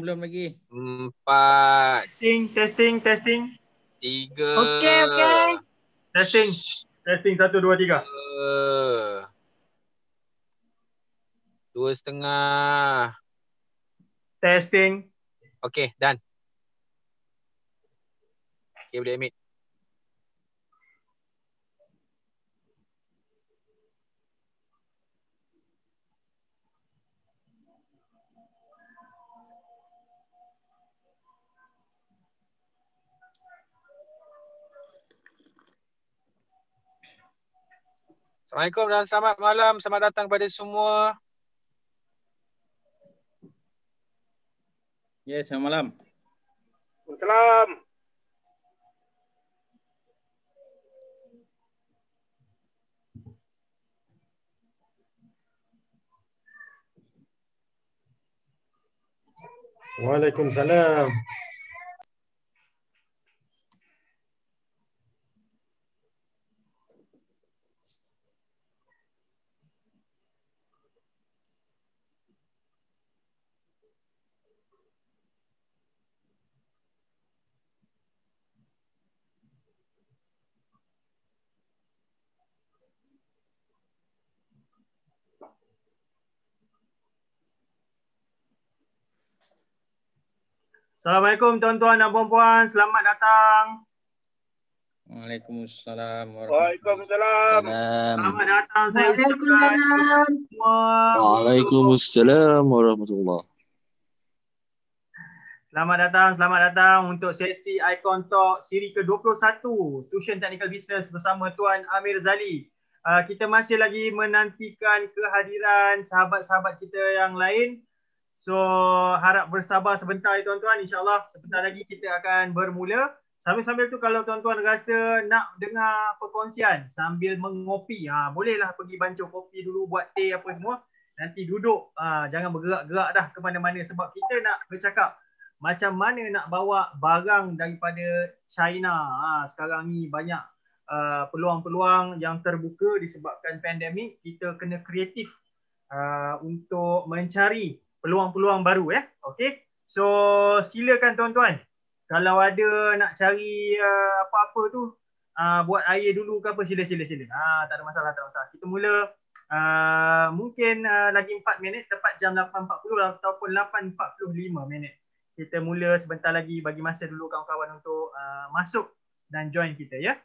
belum lagi. Empat. Testing, testing, testing. Tiga. okay okay Testing. Testing, satu, dua, tiga. Dua setengah. Testing. okay done. Okey, boleh admit. Assalamualaikum dan selamat malam. Selamat datang kepada semua. Ya, yes, selamat malam. Salam. Waalaikumsalam. Assalamualaikum tuan-tuan dan puan-puan, selamat datang. Waalaikumsalam. Waalaikumsalam. Selamat datang saya. Waalaikumsalam. Waalaikumsalam Selamat datang, selamat datang untuk sesi Icon Talk siri ke-21 Tuition Technical Business bersama Tuan Amir Zali. Ah, kita masih lagi menantikan kehadiran sahabat-sahabat kita yang lain. So harap bersabar sebentar ya tuan-tuan. InsyaAllah sebentar lagi kita akan bermula. Sambil-sambil tu kalau tuan-tuan rasa nak dengar perkongsian sambil mengopi, ha, bolehlah pergi bancuh kopi dulu, buat teh apa semua. Nanti duduk, ha, jangan bergerak-gerak dah ke mana-mana sebab kita nak bercakap macam mana nak bawa barang daripada China. Ha, sekarang ni banyak uh, peluang-peluang yang terbuka disebabkan pandemik. Kita kena kreatif uh, untuk mencari peluang-peluang baru ya. Eh. Okey. So silakan tuan-tuan kalau ada nak cari uh, apa-apa tu uh, buat air dulu ke apa sila sila sila. Ha uh, tak ada masalah tak ada masalah. Kita mula uh, mungkin uh, lagi 4 minit tepat jam 8.40 ataupun 8.45 minit. Kita mula sebentar lagi bagi masa dulu kawan-kawan untuk uh, masuk dan join kita ya. Yeah?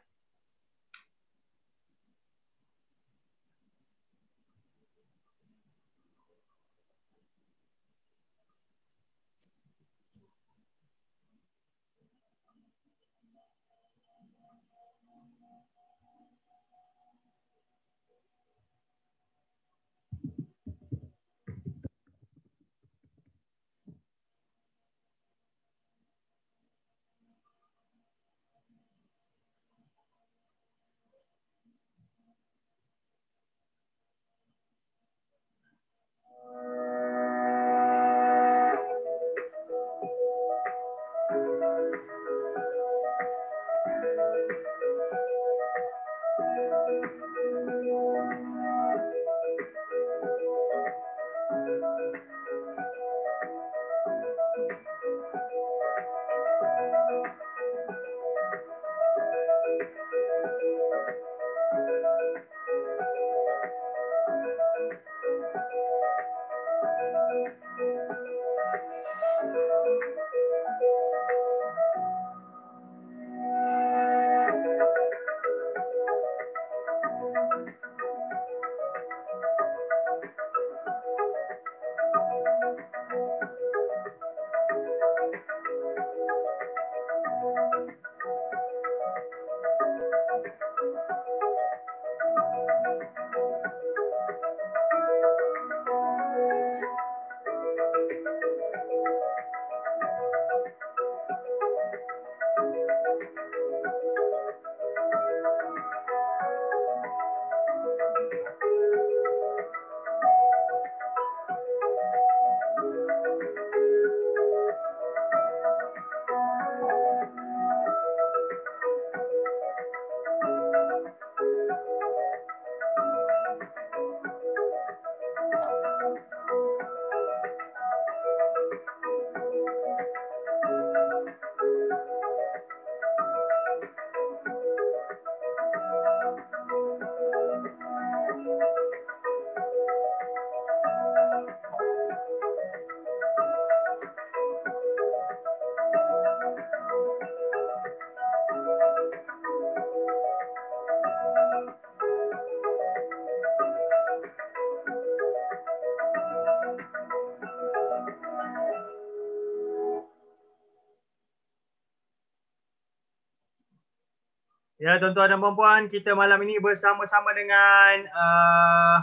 Ya, tuan-tuan dan puan-puan, kita malam ini bersama-sama dengan uh,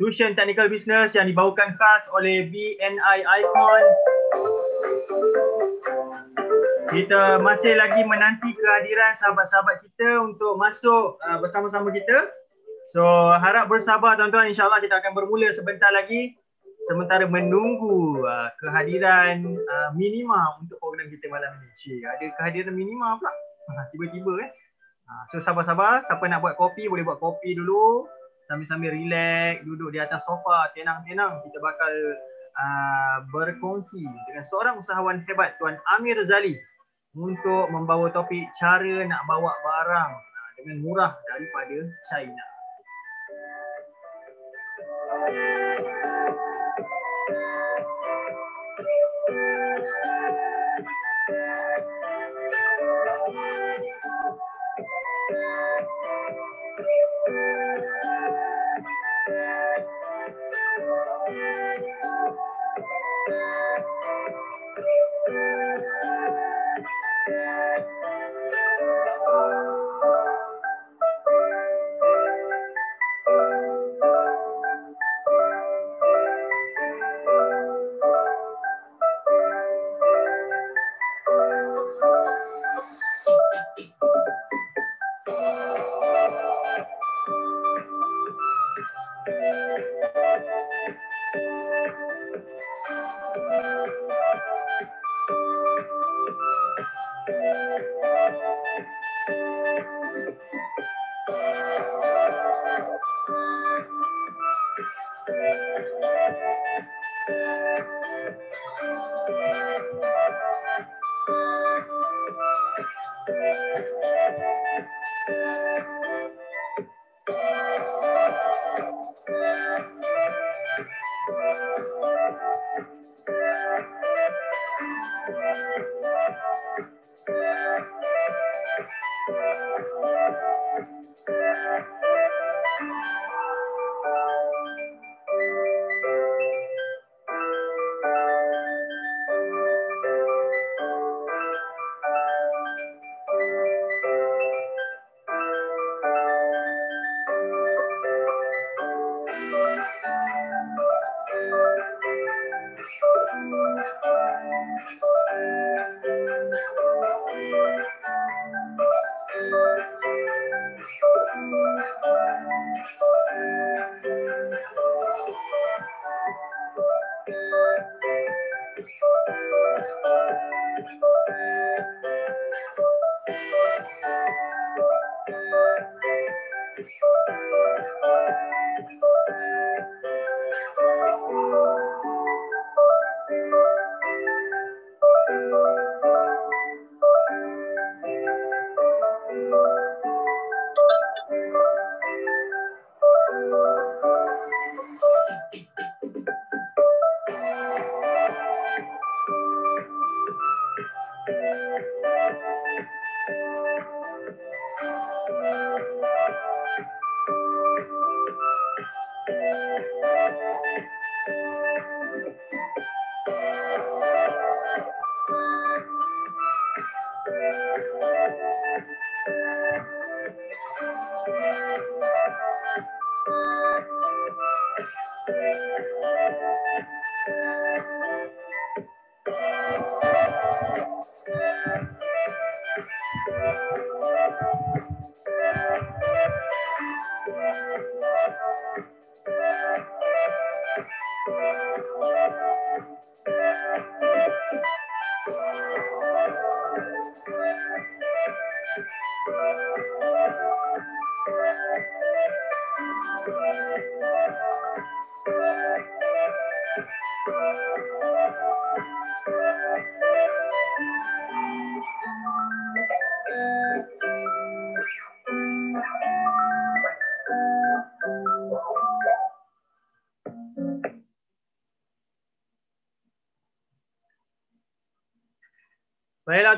Tuition Technical Business yang dibawakan khas oleh BNI Icon. Kita masih lagi menanti kehadiran sahabat-sahabat kita untuk masuk uh, bersama-sama kita. So, harap bersabar tuan-tuan. InsyaAllah kita akan bermula sebentar lagi. Sementara menunggu uh, kehadiran uh, minima untuk program kita malam ini. Cik, ada kehadiran minima pula. Tiba-tiba eh. So sabar-sabar, siapa nak buat kopi boleh buat kopi dulu sambil-sambil relax, duduk di atas sofa, tenang-tenang kita bakal uh, berkongsi dengan seorang usahawan hebat Tuan Amir Zali untuk membawa topik cara nak bawa barang ah, dengan murah daripada China. Thank you.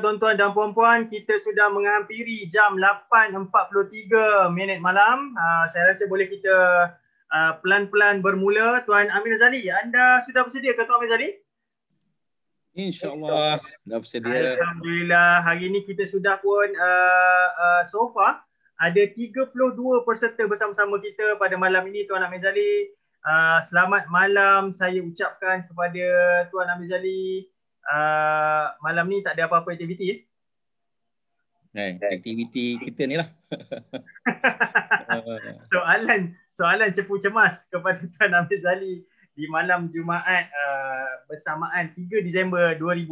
tuan-tuan dan puan-puan, kita sudah menghampiri jam 8.43 minit malam. Uh, saya rasa boleh kita uh, pelan-pelan bermula. Tuan Amir Zali, anda sudah bersedia ke Tuan Amir Zali? InsyaAllah, dah bersedia. Alhamdulillah, hari ini kita sudah pun uh, uh, so far ada 32 peserta bersama-sama kita pada malam ini Tuan Amir Zali. Uh, selamat malam saya ucapkan kepada Tuan Amir Zali. Ah, malam ni tak ada apa-apa aktiviti eh? Eh, aktiviti kita ni lah. soalan soalan cepu cemas kepada Tuan Amir Zali di malam Jumaat uh, bersamaan 3 Disember 2020.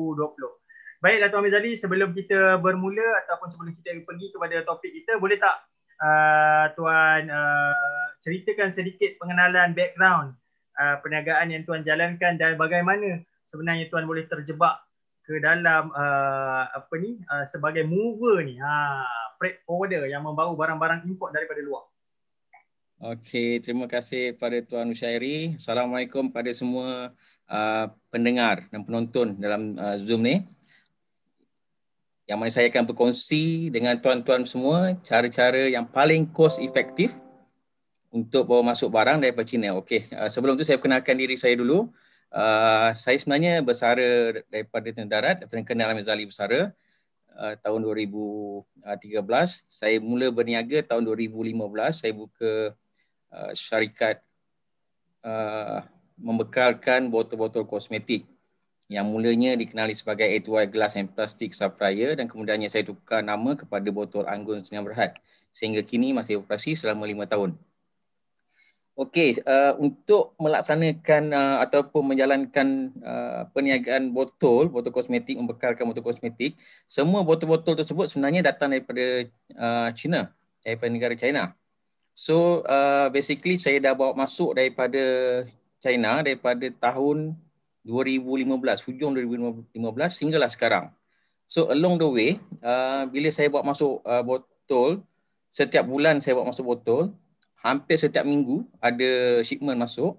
Baik Dato' Amir Zali, sebelum kita bermula ataupun sebelum kita pergi kepada topik kita, boleh tak uh, Tuan uh, ceritakan sedikit pengenalan background uh, perniagaan yang Tuan jalankan dan bagaimana uh, sebenarnya tuan boleh terjebak ke dalam uh, apa ni uh, sebagai mover ni ha freight forwarder yang membawa barang-barang import daripada luar. Okey, terima kasih pada tuan Usyairi. Assalamualaikum pada semua uh, pendengar dan penonton dalam uh, Zoom ni. Yang mana saya akan berkongsi dengan tuan-tuan semua cara-cara yang paling cost efektif untuk bawa masuk barang daripada China. Okey, uh, sebelum tu saya perkenalkan diri saya dulu. Uh, saya sebenarnya bersara daripada Tentera Darat, Lieutenant Colonel Ahmad Zali bersara uh, tahun 2013. Saya mula berniaga tahun 2015. Saya buka uh, syarikat uh, membekalkan botol-botol kosmetik yang mulanya dikenali sebagai A2Y Glass and Plastic Supplier dan kemudiannya saya tukar nama kepada botol anggun Senyum Berhad sehingga kini masih operasi selama lima tahun. Okey, uh, untuk melaksanakan uh, ataupun menjalankan uh, perniagaan botol, botol kosmetik, membekalkan botol kosmetik, semua botol-botol tersebut sebenarnya datang daripada uh, China, daripada negara China. So, uh, basically saya dah bawa masuk daripada China daripada tahun 2015, hujung 2015 sehinggalah sekarang. So, along the way, uh, bila saya bawa masuk uh, botol, setiap bulan saya bawa masuk botol, hampir setiap minggu ada shipment masuk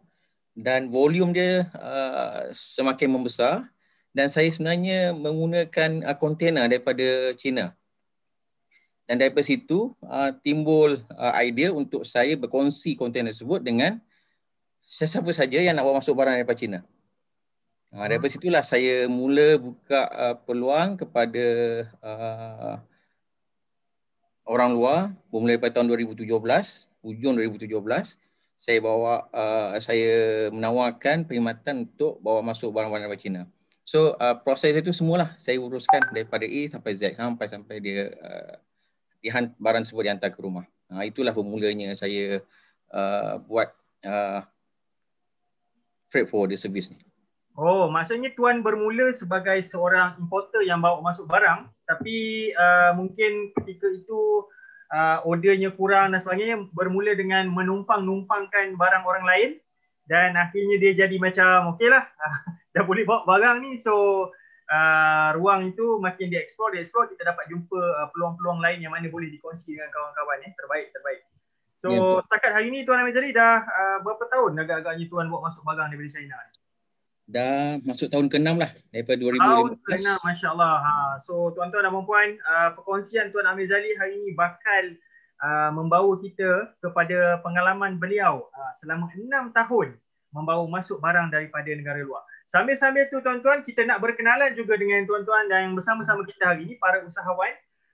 dan volume dia uh, semakin membesar dan saya sebenarnya menggunakan uh, kontena daripada China. Dan daripada situ uh, timbul uh, idea untuk saya berkongsi kontena tersebut dengan sesiapa saja yang nak bawa masuk barang daripada China. Uh, daripada hmm. situlah saya mula buka uh, peluang kepada uh, orang luar bermula pada tahun 2017 hujung 2017 saya bawa uh, saya menawarkan perkhidmatan untuk bawa masuk barang-barang dari China. So uh, proses itu semualah saya uruskan daripada A sampai Z sampai sampai dia uh, barang tersebut dihantar ke rumah. Uh, itulah bermulanya saya uh, buat uh, freight forwarder service ni. Oh, maksudnya tuan bermula sebagai seorang importer yang bawa masuk barang tapi uh, mungkin ketika itu uh, ordernya kurang dan sebagainya bermula dengan menumpang-numpangkan barang orang lain dan akhirnya dia jadi macam okeylah uh, dah boleh bawa barang ni so uh, ruang itu makin dia explore, kita dapat jumpa uh, peluang-peluang lain yang mana boleh dikongsi dengan kawan-kawan eh. terbaik terbaik so ya, setakat hari ni tuan Amir Jari dah uh, berapa tahun agak-agaknya tuan buat masuk barang daripada China ni dah masuk tahun ke-6 lah daripada 2015. Tahun ke-6 masya-Allah. Ha. So tuan-tuan dan puan-puan, uh, perkongsian Tuan Amir Zali hari ini bakal uh, membawa kita kepada pengalaman beliau uh, selama 6 tahun membawa masuk barang daripada negara luar. Sambil-sambil tu tuan-tuan, kita nak berkenalan juga dengan tuan-tuan dan yang bersama-sama kita hari ini para usahawan.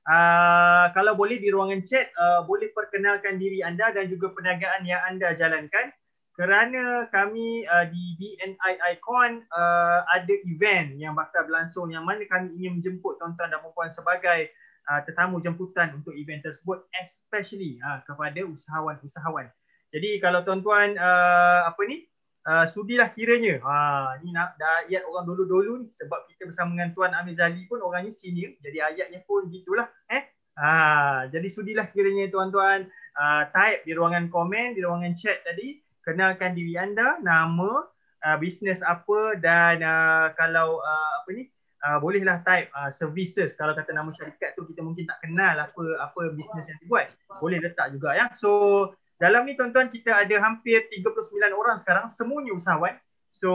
Uh, kalau boleh di ruangan chat uh, boleh perkenalkan diri anda dan juga perniagaan yang anda jalankan kerana kami uh, di BNI Icon uh, ada event yang bakal berlangsung yang mana kami ingin menjemput tuan-tuan dan puan-puan sebagai uh, tetamu jemputan untuk event tersebut especially uh, kepada usahawan-usahawan. Jadi kalau tuan-tuan uh, apa ni uh, sudilah kiranya ha uh, ni nak dah ayat orang dulu-dulu ni sebab kita bersama dengan tuan Amir Zali pun orangnya senior jadi ayatnya pun gitulah eh. uh, jadi sudilah kiranya tuan-tuan uh, type di ruangan komen di ruangan chat tadi kenalkan diri anda, nama, uh, bisnes apa dan uh, kalau uh, apa ni uh, bolehlah type uh, services kalau kata nama syarikat tu kita mungkin tak kenal apa apa bisnes yang dibuat. Boleh letak juga ya. So dalam ni tuan-tuan kita ada hampir 39 orang sekarang semuanya usahawan. So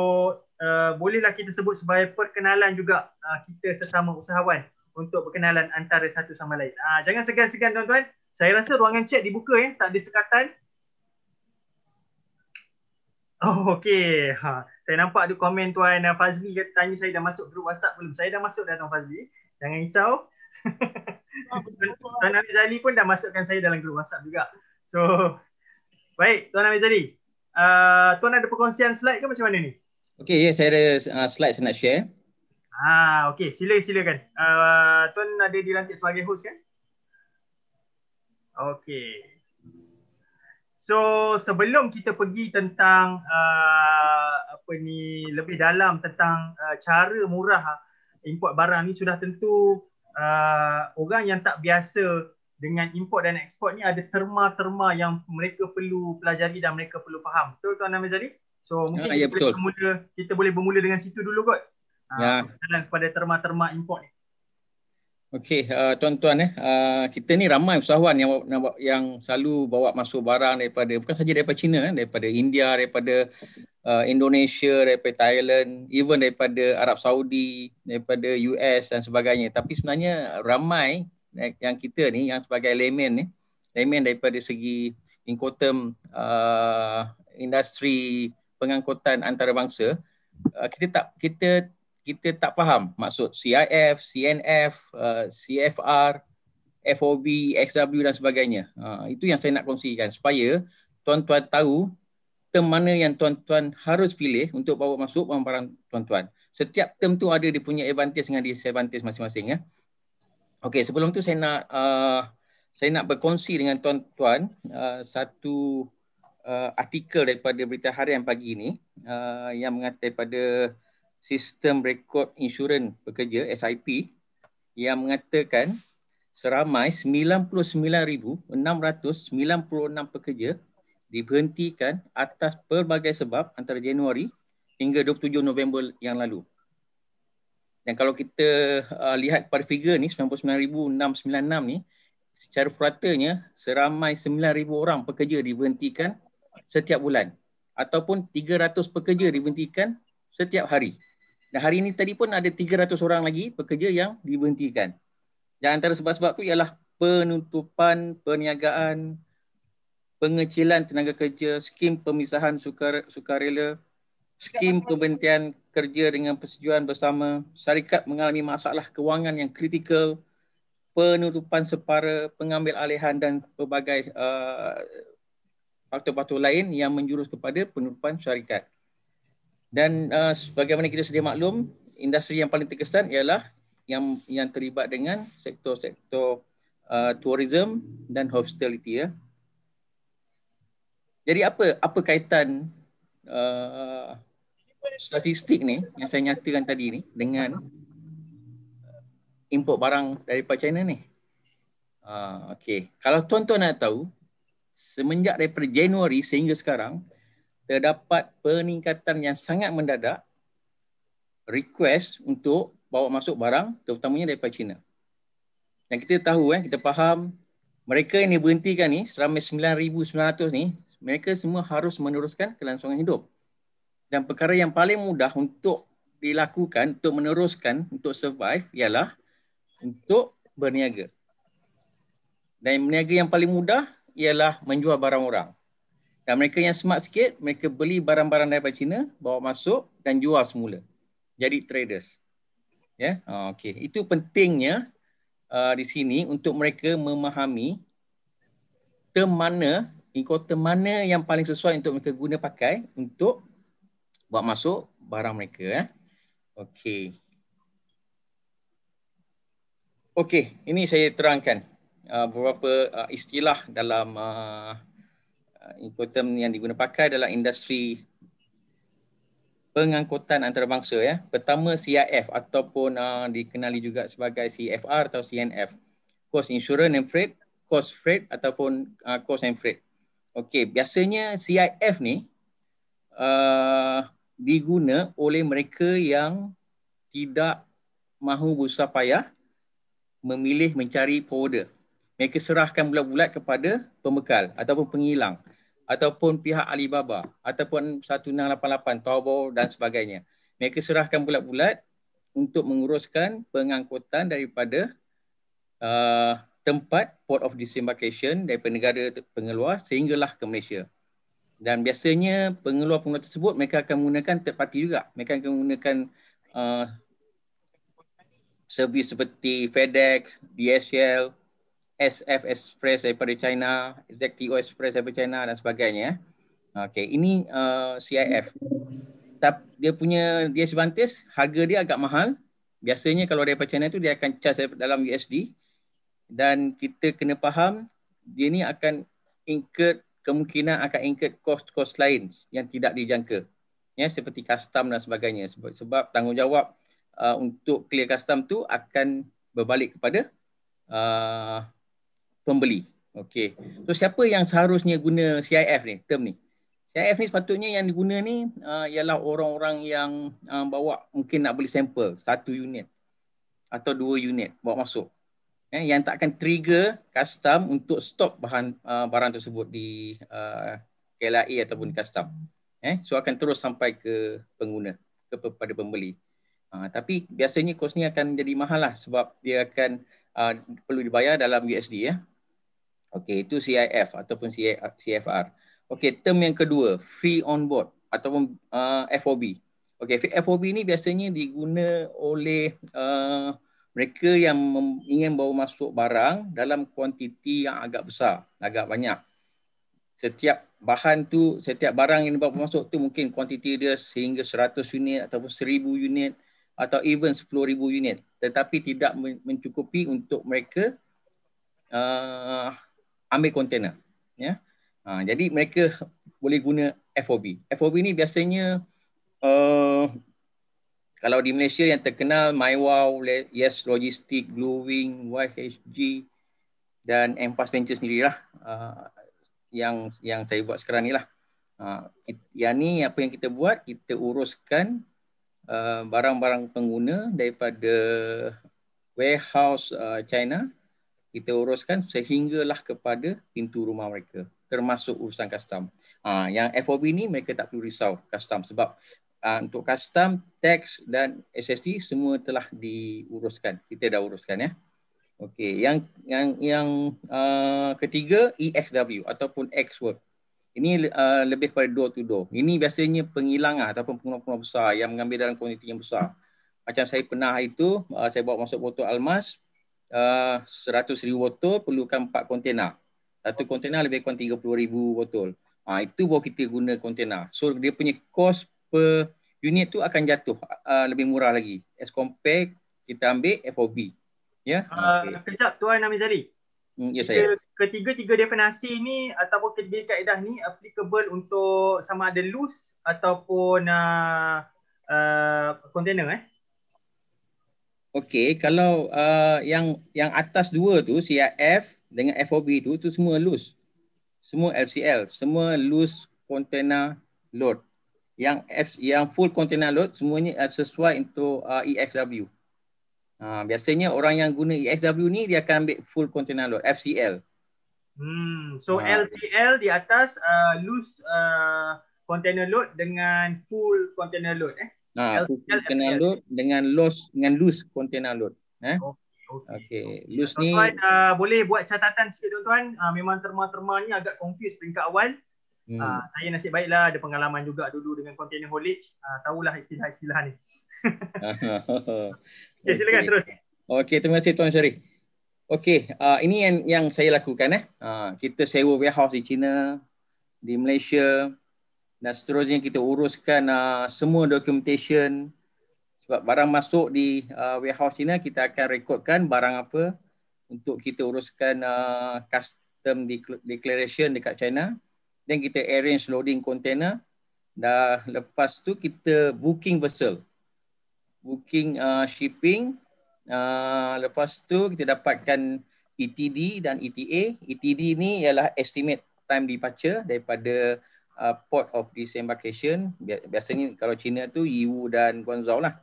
uh, bolehlah kita sebut sebagai perkenalan juga uh, kita sesama usahawan untuk perkenalan antara satu sama lain. Uh, jangan segan-segan tuan-tuan. Saya rasa ruangan chat dibuka ya, tak ada sekatan. Oh, okey. Ha. Saya nampak tu komen Tuan Fazli kata tanya saya dah masuk grup WhatsApp belum. Saya dah masuk dah Tuan Fazli. Jangan risau. Tuan Amir Zali pun dah masukkan saya dalam grup WhatsApp juga. So, baik Tuan Amir Zali. Uh, Tuan ada perkongsian slide ke macam mana ni? Okey, ya yeah, saya ada uh, slide saya nak share. Ah, okey, sila silakan. Uh, Tuan ada dilantik sebagai host kan? Okey. So sebelum kita pergi tentang uh, apa ni lebih dalam tentang uh, cara murah import barang ni sudah tentu uh, orang yang tak biasa dengan import dan export ni ada terma-terma yang mereka perlu pelajari dan mereka perlu faham. Betul tuan Nama Jali? So ya, mungkin ya, kita, ya, Boleh bermula, kita boleh bermula dengan situ dulu kot. Uh, ya. Dan kepada terma-terma import ni. Okey, uh, tuan-tuan eh, uh, kita ni ramai usahawan yang yang selalu bawa masuk barang daripada bukan saja daripada China, eh, daripada India, daripada uh, Indonesia, daripada Thailand, even daripada Arab Saudi, daripada US dan sebagainya. Tapi sebenarnya ramai eh, yang kita ni yang sebagai layman ni, eh, layman daripada segi inkotem uh, industri pengangkutan antarabangsa, uh, kita tak kita kita tak faham maksud CIF, CNF, uh, CFR, FOB, XW dan sebagainya. Ha, itu yang saya nak kongsikan supaya tuan-tuan tahu term mana yang tuan-tuan harus pilih untuk bawa masuk barang-barang tuan-tuan. Setiap term tu ada dia punya advantage dengan disadvantage masing-masing ya. Okey, sebelum tu saya nak uh, saya nak berkongsi dengan tuan-tuan uh, satu uh, artikel daripada berita harian pagi ini uh, yang mengatakan pada sistem rekod insurans pekerja SIP yang mengatakan seramai 99,696 pekerja diberhentikan atas pelbagai sebab antara Januari hingga 27 November yang lalu. Dan kalau kita uh, lihat pada figure ni 99,696 ni secara peratanya seramai 9,000 orang pekerja diberhentikan setiap bulan ataupun 300 pekerja diberhentikan setiap hari dan hari ini tadi pun ada 300 orang lagi pekerja yang diberhentikan. Dan antara sebab-sebab tu ialah penutupan perniagaan, pengecilan tenaga kerja, skim pemisahan sukar sukarela, skim pemberhentian kerja dengan persetujuan bersama, syarikat mengalami masalah kewangan yang kritikal, penutupan separa, pengambil alihan dan pelbagai uh, faktor-faktor lain yang menjurus kepada penutupan syarikat dan uh, sebagaimana kita sedia maklum industri yang paling terkesan ialah yang yang terlibat dengan sektor-sektor uh, tourism dan hospitality ya. Jadi apa apa kaitan uh, statistik ni yang saya nyatakan tadi ni dengan import barang daripada China ni? Uh, ah, okay. Kalau tuan-tuan nak tahu, semenjak daripada Januari sehingga sekarang, terdapat peningkatan yang sangat mendadak request untuk bawa masuk barang terutamanya daripada China. Yang kita tahu eh kita faham mereka yang diberhentikan ni seramai 9900 ni mereka semua harus meneruskan kelangsungan hidup. Dan perkara yang paling mudah untuk dilakukan untuk meneruskan untuk survive ialah untuk berniaga. Dan berniaga yang paling mudah ialah menjual barang orang. Dan mereka yang smart sikit, mereka beli barang-barang daripada China, bawa masuk dan jual semula. Jadi traders. Ya, yeah? Ha, oh, okey. Itu pentingnya uh, di sini untuk mereka memahami ke mana importer mana yang paling sesuai untuk mereka guna pakai untuk buat masuk barang mereka eh. Okey. Okey, ini saya terangkan uh, beberapa uh, istilah dalam uh, Uh, infotem yang diguna pakai adalah industri pengangkutan antarabangsa ya. Pertama CIF ataupun uh, dikenali juga sebagai CFR atau CNF. Cost insurance and freight, cost freight ataupun uh, cost and freight. Okey, biasanya CIF ni uh, diguna oleh mereka yang tidak mahu berusaha payah memilih mencari forwarder. Mereka serahkan bulat-bulat kepada pembekal ataupun penghilang ataupun pihak Alibaba ataupun 1688 Taobao dan sebagainya. Mereka serahkan bulat-bulat untuk menguruskan pengangkutan daripada uh, tempat port of disembarkation dari negara pengeluar sehinggalah ke Malaysia. Dan biasanya pengeluar-pengeluar tersebut mereka akan menggunakan third party juga. Mereka akan menggunakan uh, servis seperti FedEx, DHL, SF Express daripada China, ZTO Express daripada China dan sebagainya. Eh. Okay, ini uh, CIF. Dia punya dia sebantis, harga dia agak mahal. Biasanya kalau daripada China tu dia akan charge dalam USD. Dan kita kena faham dia ni akan incur kemungkinan akan incur cost-cost lain yang tidak dijangka. Ya, seperti custom dan sebagainya. Sebab, sebab tanggungjawab uh, untuk clear custom tu akan berbalik kepada uh, pembeli. Okey. So siapa yang seharusnya guna CIF ni, term ni? CIF ni sepatutnya yang diguna ni uh, ialah orang-orang yang uh, bawa mungkin nak beli sampel satu unit atau dua unit bawa masuk. Eh, yang tak akan trigger custom untuk stop bahan uh, barang tersebut di uh, KLIA ataupun custom. Eh, so akan terus sampai ke pengguna kepada pembeli. Uh, tapi biasanya kos ni akan jadi mahal lah sebab dia akan uh, perlu dibayar dalam USD ya. Eh. Okey, itu CIF ataupun CFR. Okey, term yang kedua, Free on board ataupun uh, FOB. Okey, FOB ni biasanya diguna oleh uh, mereka yang ingin bawa masuk barang dalam kuantiti yang agak besar, agak banyak. Setiap bahan tu, setiap barang yang bawa masuk tu mungkin kuantiti dia sehingga 100 unit ataupun 1000 unit atau even 10000 unit tetapi tidak mencukupi untuk mereka uh, ambil container ya uh, jadi mereka boleh guna FOB FOB ni biasanya uh, kalau di Malaysia yang terkenal MyWow, Yes Logistik, Wing, YHG dan Empas Ventures sendirilah uh, yang yang saya buat sekarang ni lah. Uh, yang ni apa yang kita buat, kita uruskan uh, barang-barang pengguna daripada warehouse uh, China kita uruskan sehinggalah kepada pintu rumah mereka termasuk urusan custom. Ha, yang FOB ni mereka tak perlu risau custom sebab uh, untuk custom, tax dan SST semua telah diuruskan. Kita dah uruskan ya. Okey, yang yang yang uh, ketiga EXW ataupun Xwork. Ini uh, lebih kepada door to door. Ini biasanya penghilangan ataupun pengguna besar yang mengambil dalam kuantiti yang besar. Macam saya pernah itu uh, saya bawa masuk botol almas uh, ah, 100,000 botol perlukan 4 kontena. Satu kontena lebih kurang 30,000 botol. Ha, itu baru kita guna kontena. So dia punya kos per unit tu akan jatuh uh, lebih murah lagi. As compare kita ambil FOB. Ya. Yeah? Okay. Uh, kejap Tuan Amizali. Hmm, ya yes, saya. Ketiga-tiga definasi ni ataupun ketiga kaedah ni applicable untuk sama ada loose ataupun uh, uh, container eh. Okey, kalau uh, yang yang atas dua tu CIF dengan FOB tu tu semua loose. Semua LCL, semua loose container load. Yang F yang full container load semuanya uh, sesuai untuk uh, EXW. Uh, biasanya orang yang guna EXW ni dia akan ambil full container load FCL. Hmm, so uh, ah. LCL di atas uh, loose uh, container load dengan full container load eh. Ha, pukul FCL, kena FCL. load dengan loss dengan loose container load. Eh? Okay. okay. okay. Loose ni tuan, uh, ah, boleh buat catatan sikit tuan-tuan. Uh, memang terma-terma ni agak confuse peringkat awal. Hmm. Uh, saya nasib baiklah ada pengalaman juga dulu dengan container haulage. Ah uh, tahulah istilah-istilah ni. okay, okay, silakan terus. okay terima kasih tuan Syarif. okay uh, ini yang yang saya lakukan eh. Uh, kita sewa warehouse di China, di Malaysia, dan seterusnya kita uruskan uh, semua documentation sebab barang masuk di uh, warehouse China kita akan rekodkan barang apa untuk kita uruskan uh, custom declaration dekat China then kita arrange loading container dan lepas tu kita booking vessel booking uh, shipping uh, lepas tu kita dapatkan ETD dan ETA ETD ni ialah estimate time departure daripada uh, port of disembarkation biasanya kalau China tu Yiwu dan Guangzhou lah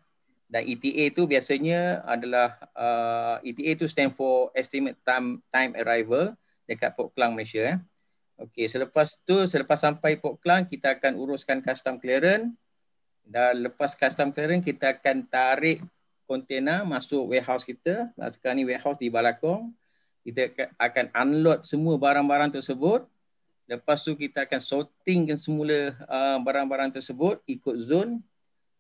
dan ETA tu biasanya adalah uh, ETA tu stand for estimate time time arrival dekat Port Klang Malaysia eh. Okey, selepas tu selepas sampai Port Klang kita akan uruskan custom clearance dan lepas custom clearance kita akan tarik kontena masuk warehouse kita. Nah, sekarang ni warehouse di Balakong. Kita akan unload semua barang-barang tersebut Lepas tu kita akan sortingkan semula uh, barang-barang uh, tersebut ikut zon.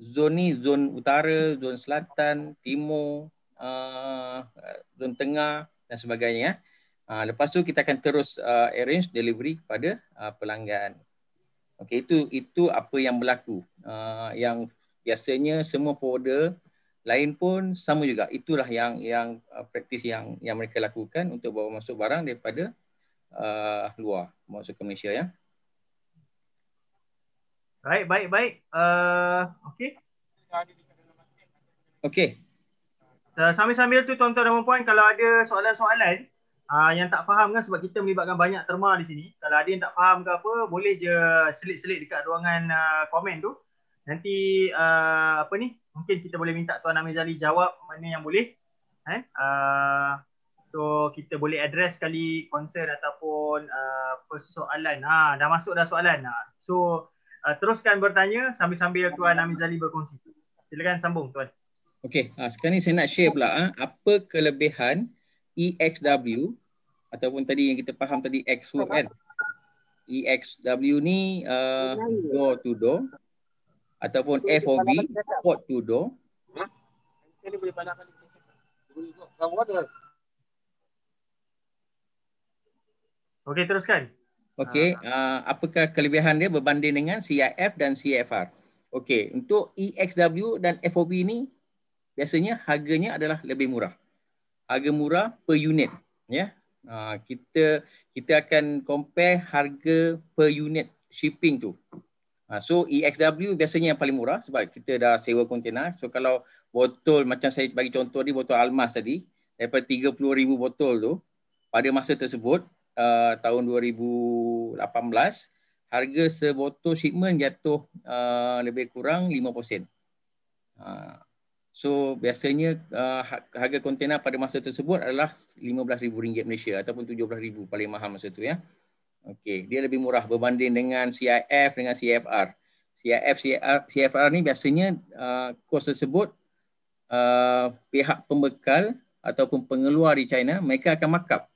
Zon ni zon utara, zon selatan, timur, uh, zon tengah dan sebagainya. Ya. Uh, lepas tu kita akan terus uh, arrange delivery kepada uh, pelanggan. Okay, itu itu apa yang berlaku. Uh, yang biasanya semua forwarder lain pun sama juga. Itulah yang yang uh, praktis yang yang mereka lakukan untuk bawa masuk barang daripada uh, luar masuk ke Malaysia ya. Baik, baik, baik. Uh, okay. Okay. Uh, sambil-sambil tu tuan-tuan dan puan-puan kalau ada soalan-soalan uh, yang tak faham kan sebab kita melibatkan banyak terma di sini. Kalau ada yang tak faham ke apa, boleh je selit-selit dekat ruangan uh, komen tu. Nanti uh, apa ni? Mungkin kita boleh minta tuan Amizali jawab mana yang boleh. Eh? Uh, So kita boleh address sekali concern ataupun uh, persoalan. Ha, dah masuk dah soalan. Ha. So uh, teruskan bertanya sambil-sambil Tuan Amin Zali berkongsi. Silakan sambung Tuan. Okay, uh, ha, sekarang ni saya nak share pula uh, apa kelebihan EXW ataupun tadi yang kita faham tadi EXW kan. EXW ni uh, door to door ataupun FOB port to door. Ini boleh pandang kali. Kau Okey, teruskan. Okey, uh, uh, apakah kelebihan dia berbanding dengan CIF dan CFR? Okey, untuk EXW dan FOB ini biasanya harganya adalah lebih murah. Harga murah per unit, ya. Yeah? Uh, kita kita akan compare harga per unit shipping tu. Uh, so EXW biasanya yang paling murah sebab kita dah sewa kontena. So kalau botol macam saya bagi contoh ni botol almas tadi daripada 30,000 botol tu pada masa tersebut uh, tahun 2018 harga sebotol shipment jatuh uh, lebih kurang 5%. Uh, so biasanya uh, ha-, harga kontena pada masa tersebut adalah RM15,000 Malaysia ataupun RM17,000 paling mahal masa tu ya. Okey, dia lebih murah berbanding dengan CIF dengan CFR. CIF CFR, CFR ni biasanya uh, kos tersebut uh, pihak pembekal ataupun pengeluar di China mereka akan markup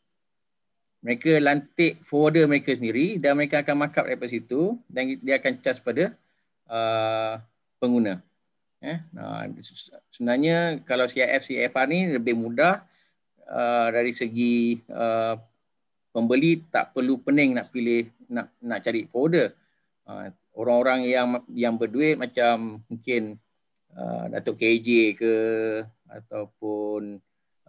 mereka lantik folder mereka sendiri dan mereka akan markup daripada situ dan dia akan charge pada uh, pengguna. Eh? Nah, sebenarnya kalau CIF CIFR ni lebih mudah uh, dari segi uh, pembeli tak perlu pening nak pilih nak nak cari folder Uh, orang-orang yang yang berduit macam mungkin uh, Datuk KJ ke ataupun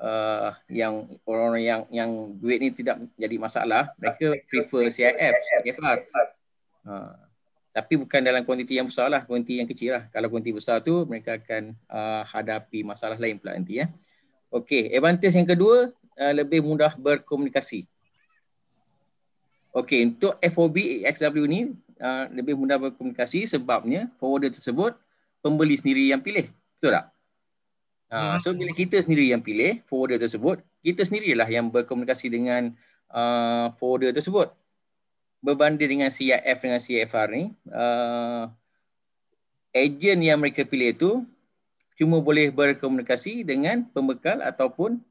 uh, yang orang yang yang duit ni tidak jadi masalah mereka prefer CIF CIFR lah. uh, tapi bukan dalam kuantiti yang besar lah kuantiti yang kecil lah kalau kuantiti besar tu mereka akan uh, hadapi masalah lain pula nanti ya okey advantage yang kedua uh, lebih mudah berkomunikasi okey untuk FOB XW ni uh, lebih mudah berkomunikasi sebabnya forwarder tersebut pembeli sendiri yang pilih betul tak Uh, so bila kita sendiri yang pilih forwarder tersebut, kita sendirilah yang berkomunikasi dengan uh, ah, forwarder tersebut. Berbanding dengan CIF dengan CIFR ni, uh, agent yang mereka pilih itu cuma boleh berkomunikasi dengan pembekal ataupun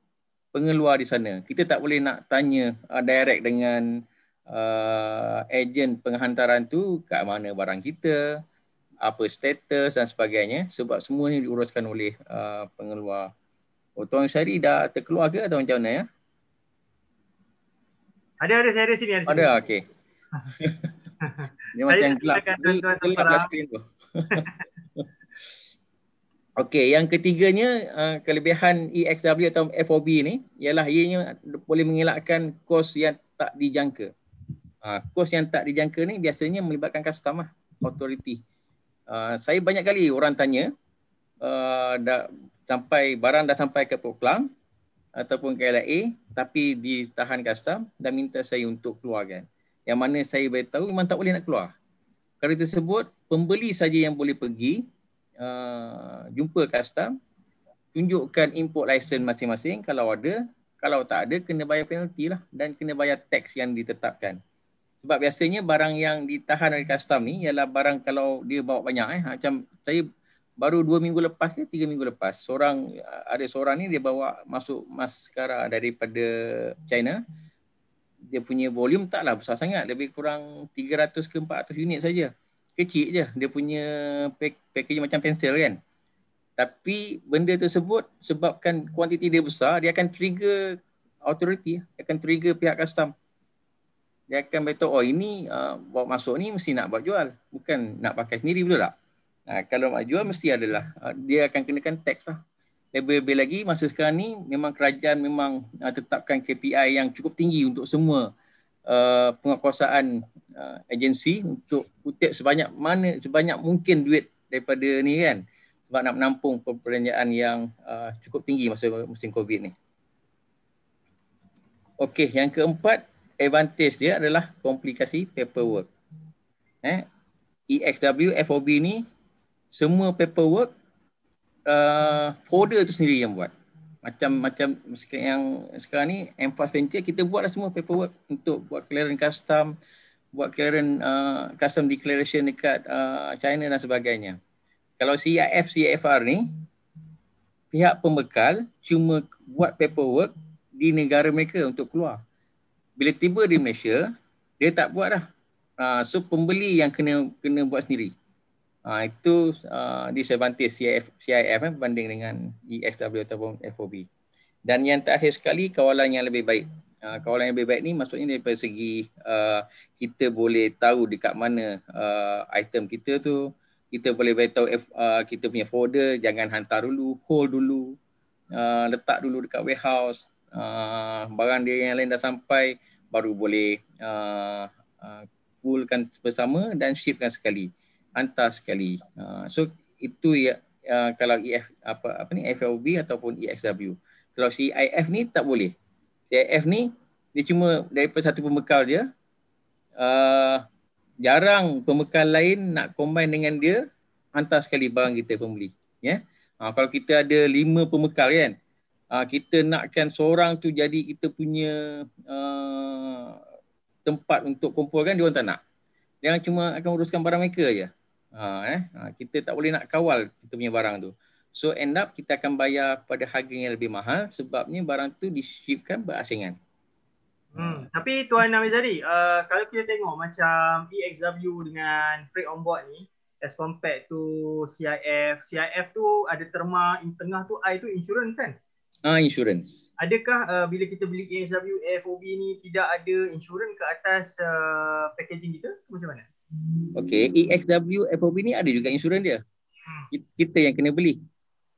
pengeluar di sana. Kita tak boleh nak tanya uh, direct dengan uh, agent penghantaran tu kat mana barang kita, apa status dan sebagainya sebab semua ini diuruskan oleh uh, pengeluar. Oh, Tuan Syari dah terkeluar ke atau macam mana ya? Ada ada saya ada sini ada. Ada okey. Ini macam gelap. Gelap lah screen tu. okey, yang ketiganya uh, kelebihan EXW atau FOB ni ialah ianya boleh mengelakkan kos yang tak dijangka. Uh, kos yang tak dijangka ni biasanya melibatkan customer lah, authority. Ah, saya banyak kali orang tanya uh, dah sampai barang dah sampai ke Port Klang ataupun KLIA tapi ditahan custom dan minta saya untuk keluarkan. Yang mana saya beritahu memang tak boleh nak keluar. Kerana tersebut pembeli saja yang boleh pergi uh, jumpa custom tunjukkan import license masing-masing kalau ada kalau tak ada kena bayar penalti lah dan kena bayar tax yang ditetapkan sebab biasanya barang yang ditahan oleh custom ni ialah barang kalau dia bawa banyak eh. Ha, macam saya baru dua minggu lepas ke tiga minggu lepas. Seorang ada seorang ni dia bawa masuk maskara daripada China. Dia punya volume taklah besar sangat. Lebih kurang 300 ke 400 unit saja. Kecil je. Dia punya pack, package macam pensel kan. Tapi benda tersebut sebabkan kuantiti dia besar, dia akan trigger authority. Dia akan trigger pihak custom dia akan beritahu oh ini uh, bawa masuk ni mesti nak buat jual bukan nak pakai sendiri betul tak uh, kalau nak jual mesti adalah uh, dia akan kenakan tax lah lebih-lebih lagi masa sekarang ni memang kerajaan memang uh, tetapkan KPI yang cukup tinggi untuk semua uh, penguatkuasaan uh, agensi untuk kutip sebanyak mana sebanyak mungkin duit daripada ni kan sebab nak menampung perbelanjaan yang uh, cukup tinggi masa musim COVID ni. Okey, yang keempat advantage dia adalah komplikasi paperwork. Eh, EXW FOB ni semua paperwork uh, folder tu sendiri yang buat. Macam macam yang sekarang ni Enfas Venture kita buat semua paperwork untuk buat clearance custom, buat clearance uh, custom declaration dekat uh, China dan sebagainya. Kalau CIF CIFR ni pihak pembekal cuma buat paperwork di negara mereka untuk keluar bila tiba di Malaysia dia tak buat dah uh, so pembeli yang kena kena buat sendiri uh, itu di uh, ah, disadvantage CIF, CIF eh, berbanding dengan ESW ataupun FOB dan yang terakhir sekali kawalan yang lebih baik Uh, kawalan yang lebih baik ni maksudnya daripada segi uh, kita boleh tahu dekat mana uh, item kita tu kita boleh tahu uh, kita punya folder jangan hantar dulu hold dulu uh, letak dulu dekat warehouse uh, barang dia yang lain dah sampai baru boleh uh, uh, bersama dan shiftkan sekali hantar sekali uh, so itu ya uh, kalau EF apa apa ni FOB ataupun EXW kalau CIF ni tak boleh CIF ni dia cuma daripada satu pembekal dia uh, jarang pembekal lain nak combine dengan dia hantar sekali barang kita pembeli ya yeah? uh, kalau kita ada lima pembekal kan uh, kita nakkan seorang tu jadi kita punya uh, tempat untuk kumpul kan dia orang tak nak. Dia cuma akan uruskan barang mereka aje. Ha, eh? ha, kita tak boleh nak kawal kita punya barang tu. So end up kita akan bayar pada harga yang lebih mahal sebabnya barang tu di-shipkan berasingan. Hmm, tapi Tuan Namizari, uh, kalau kita tengok macam EXW dengan freight on board ni as compared to CIF, CIF tu ada terma in tengah tu I tu insurance kan? Ah, uh, insurans. Adakah uh, bila kita beli ASW FOB ni tidak ada insurans ke atas uh, packaging kita? Macam mana? Okay, EXW FOB ni ada juga insurans dia. Hmm. Kita yang kena beli.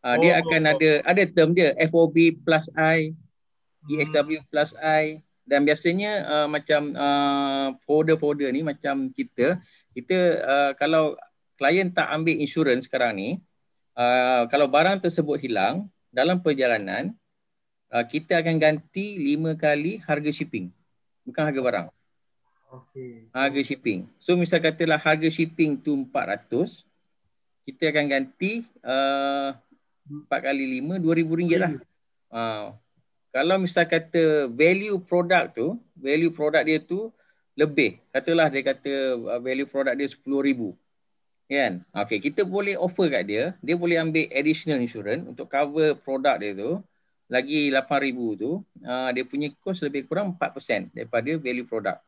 Uh, oh, dia akan oh, ada oh. ada term dia FOB plus I, ASW hmm. plus I dan biasanya uh, macam uh, folder-folder ni macam kita kita uh, kalau klien tak ambil insurans sekarang ni uh, kalau barang tersebut hilang dalam perjalanan uh, kita akan ganti lima kali harga shipping bukan harga barang. Okay. Harga shipping. So misal katalah harga shipping tu 400 kita akan ganti uh, kali lima dua ribu ringgit lah. Uh, kalau misal kata value produk tu, value produk dia tu lebih. Katalah dia kata uh, value produk dia sepuluh ribu kan okey kita boleh offer kat dia dia boleh ambil additional insurance untuk cover produk dia tu lagi 8000 tu ah, dia punya cost lebih kurang 4% daripada value produk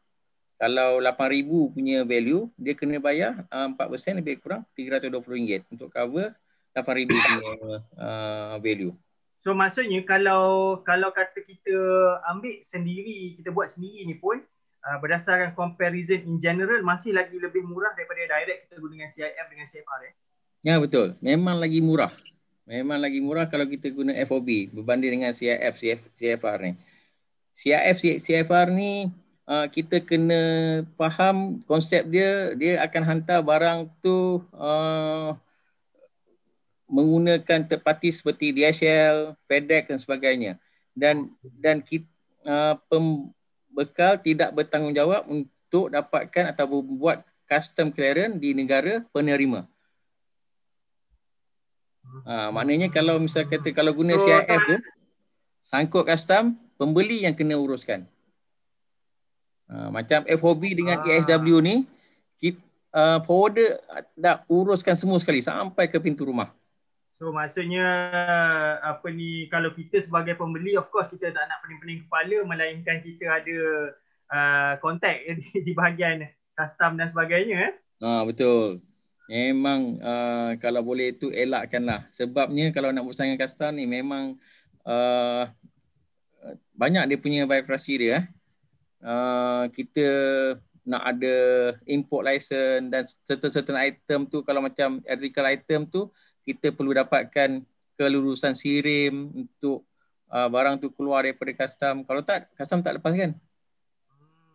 kalau 8000 punya value dia kena bayar 4% ah, lebih kurang 320 ringgit untuk cover 8000 punya ah, value so maksudnya kalau kalau kata kita ambil sendiri kita buat sendiri ni pun Ah, berdasarkan comparison in general masih lagi lebih murah daripada direct kita gunakan CIF dengan CFR eh? Ya betul. Memang lagi murah. Memang lagi murah kalau kita guna FOB berbanding dengan CIF CF, CFR ni. CIF CFR ni uh, kita kena faham konsep dia dia akan hantar barang tu uh, menggunakan third party seperti DHL, FedEx dan sebagainya. Dan dan kita, uh, pem, bekal tidak bertanggungjawab untuk dapatkan atau membuat custom clearance di negara penerima. Ha, maknanya kalau misal kata kalau guna oh. CIF tu sangkut custom pembeli yang kena uruskan. Ha, macam FOB dengan ESW ah. ni kita uh, forwarder dah uruskan semua sekali sampai ke pintu rumah. So maksudnya apa ni kalau kita sebagai pembeli of course kita tak nak pening-pening kepala melainkan kita ada uh, contact di, di bahagian custom dan sebagainya Ah betul. Memang uh, kalau boleh itu elakkanlah. Sebabnya kalau nak bersaing dengan custom ni memang uh, banyak dia punya birokrasi dia eh. Uh, kita nak ada import license dan certain-certain item tu kalau macam article item tu kita perlu dapatkan kelurusan sirim untuk uh, barang tu keluar daripada custom. Kalau tak, custom tak lepas kan?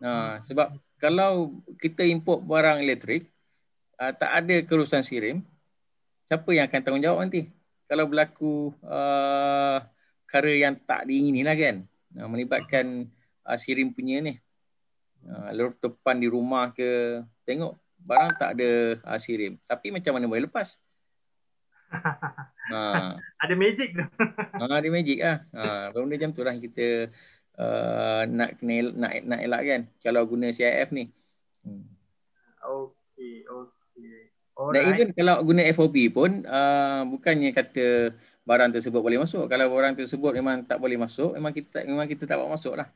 Hmm. Uh, sebab kalau kita import barang elektrik, uh, tak ada kelurusan sirim, siapa yang akan tanggungjawab nanti? Kalau berlaku uh, kara yang tak diinginilah kan? Uh, melibatkan uh, sirim punya ni. Uh, Lalu depan di rumah ke, tengok barang tak ada uh, sirim. Tapi macam mana boleh lepas? ha. Ada magic tu. ha, ada magic lah. Ha. Kalau benda macam tu lah kita uh, nak, kena, nak, nak elak kan. Kalau guna CIF ni. Hmm. Okay, okay. Alright. Dan even kalau guna FOB pun uh, bukannya kata barang tersebut boleh masuk. Kalau barang tersebut memang tak boleh masuk, memang kita memang kita tak bawa masuk lah.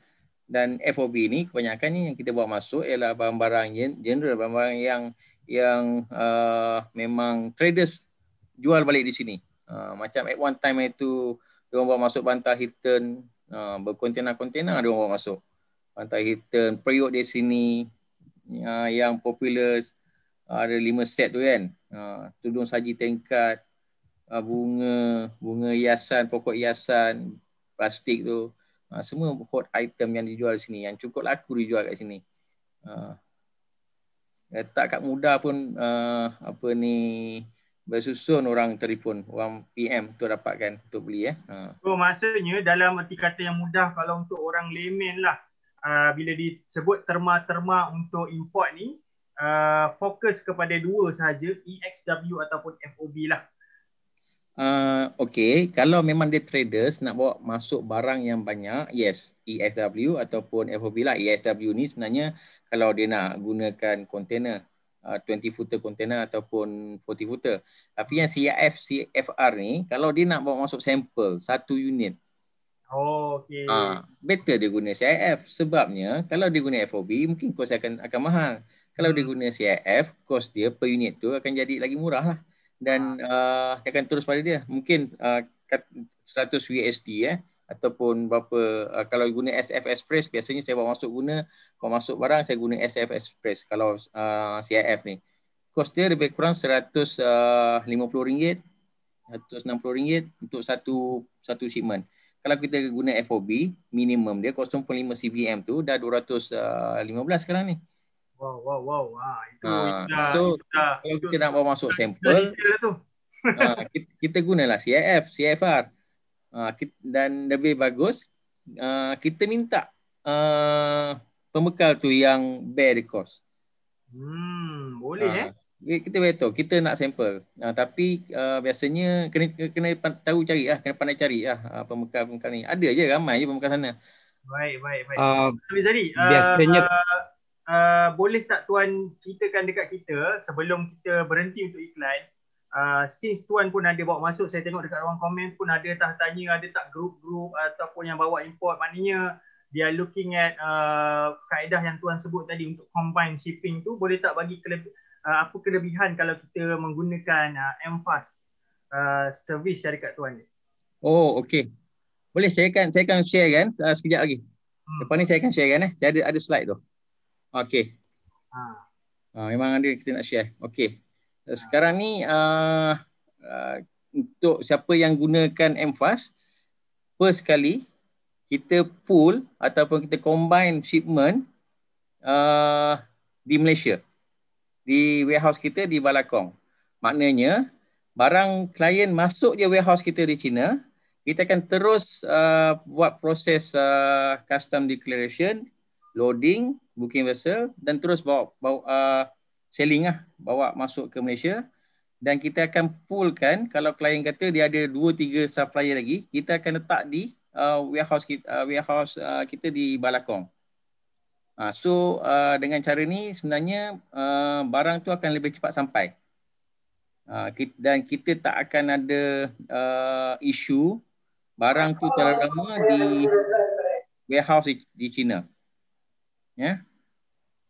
Dan FOB ni kebanyakannya yang kita bawa masuk ialah barang-barang general, barang-barang yang yang uh, memang traders jual balik di sini. Uh, macam at one time itu dia orang bawa masuk bantal Hilton uh, ah, berkontena-kontena dia orang bawa masuk. Bantal Hilton periuk di sini uh, yang popular uh, ada lima set tu kan. Uh, tudung saji tingkat uh, bunga, bunga hiasan, pokok hiasan, plastik tu. Uh, semua hot item yang dijual di sini yang cukup laku dijual kat sini. Uh, letak kat muda pun uh, apa ni bersusun orang telefon, orang PM tu dapatkan untuk beli eh. Ha. So maksudnya dalam erti kata yang mudah kalau untuk orang layman lah uh, bila disebut terma-terma untuk import ni uh, fokus kepada dua sahaja EXW ataupun FOB lah. Uh, ah, okay, kalau memang dia traders nak bawa masuk barang yang banyak, yes, ESW ataupun FOB lah. ESW ni sebenarnya kalau dia nak gunakan kontainer, 20 ah, footer container ataupun 40 footer. Tapi yang CIF CFR ni kalau dia nak bawa masuk sampel satu unit. Oh, okay. Ah, better dia guna CIF sebabnya kalau dia guna FOB mungkin kos akan akan mahal. Kalau dia hmm. guna CIF, kos dia per unit tu akan jadi lagi murah lah. Dan ah. uh, akan terus pada dia. Mungkin uh, 100 USD eh ataupun berapa uh, kalau guna SF Express biasanya saya bawa masuk guna bawa masuk barang saya guna SF Express kalau uh, CIF ni kos dia lebih kurang RM150 uh, RM160 untuk satu satu shipment kalau kita guna FOB minimum dia 0.5 CBM tu dah 215 uh, sekarang ni wow wow wow wow ah, itu, uh, so itu, kalau kita itu, nak bawa masuk sampel ah, kita, kita gunalah CIF CIFR Ah, dan lebih bagus ah, kita minta ah, pembekal tu yang bear the cost. Hmm, boleh ha. eh. Kita betul, kita nak sampel. Ha, tapi uh, biasanya kena, kena tahu cari lah, kena pandai cari lah uh, pembekal-pembekal ni. Ada je, ramai je pembekal sana. Baik, baik, baik. Uh, Zari, biasanya... uh, uh, boleh tak Tuan ceritakan dekat kita sebelum kita berhenti untuk iklan, uh, Ah, since tuan pun ada bawa masuk saya tengok dekat ruang komen pun ada tak tanya ada tak group-group ataupun yang bawa import maknanya they are looking at uh, kaedah yang tuan sebut tadi untuk combine shipping tu boleh tak bagi kelebi- uh, ah, apa kelebihan kalau kita menggunakan uh, MFAS uh, service syarikat tuan ni oh okey boleh saya akan saya akan share kan uh, sekejap lagi hmm. depan ni saya akan share kan eh ada ada slide tu okey ha. Uh, memang ada kita nak share. Okey sekarang ni uh, uh, untuk siapa yang gunakan MFAS first kali kita pool ataupun kita combine shipment uh, di Malaysia di warehouse kita di Balakong maknanya barang klien masuk je warehouse kita di China kita akan terus uh, buat proses uh, custom declaration loading booking vessel dan terus bawa, bawa uh, selling lah bawa masuk ke Malaysia dan kita akan poolkan kalau klien kata dia ada 2 3 supplier lagi kita akan letak di uh, warehouse kita uh, warehouse uh, kita di Balakong. Uh, so uh, dengan cara ni sebenarnya uh, barang tu akan lebih cepat sampai. Uh, kita, dan kita tak akan ada uh, isu barang tu terlalu lama di warehouse di, China. Ya. Yeah?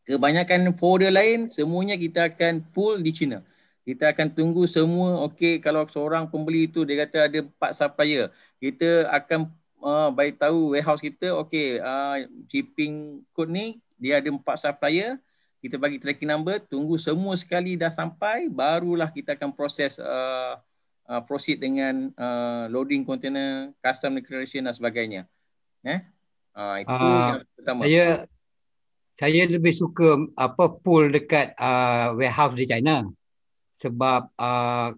kebanyakan folder lain semuanya kita akan pull di China. Kita akan tunggu semua okey kalau seorang pembeli itu dia kata ada empat supplier. Kita akan uh, bagi tahu warehouse kita okey uh, shipping code ni dia ada empat supplier. Kita bagi tracking number, tunggu semua sekali dah sampai barulah kita akan proses uh, uh, proceed dengan uh, loading container, custom declaration dan sebagainya. Eh? Uh, itu uh, yang pertama. Saya saya lebih suka apa pool dekat uh, warehouse di China sebab uh,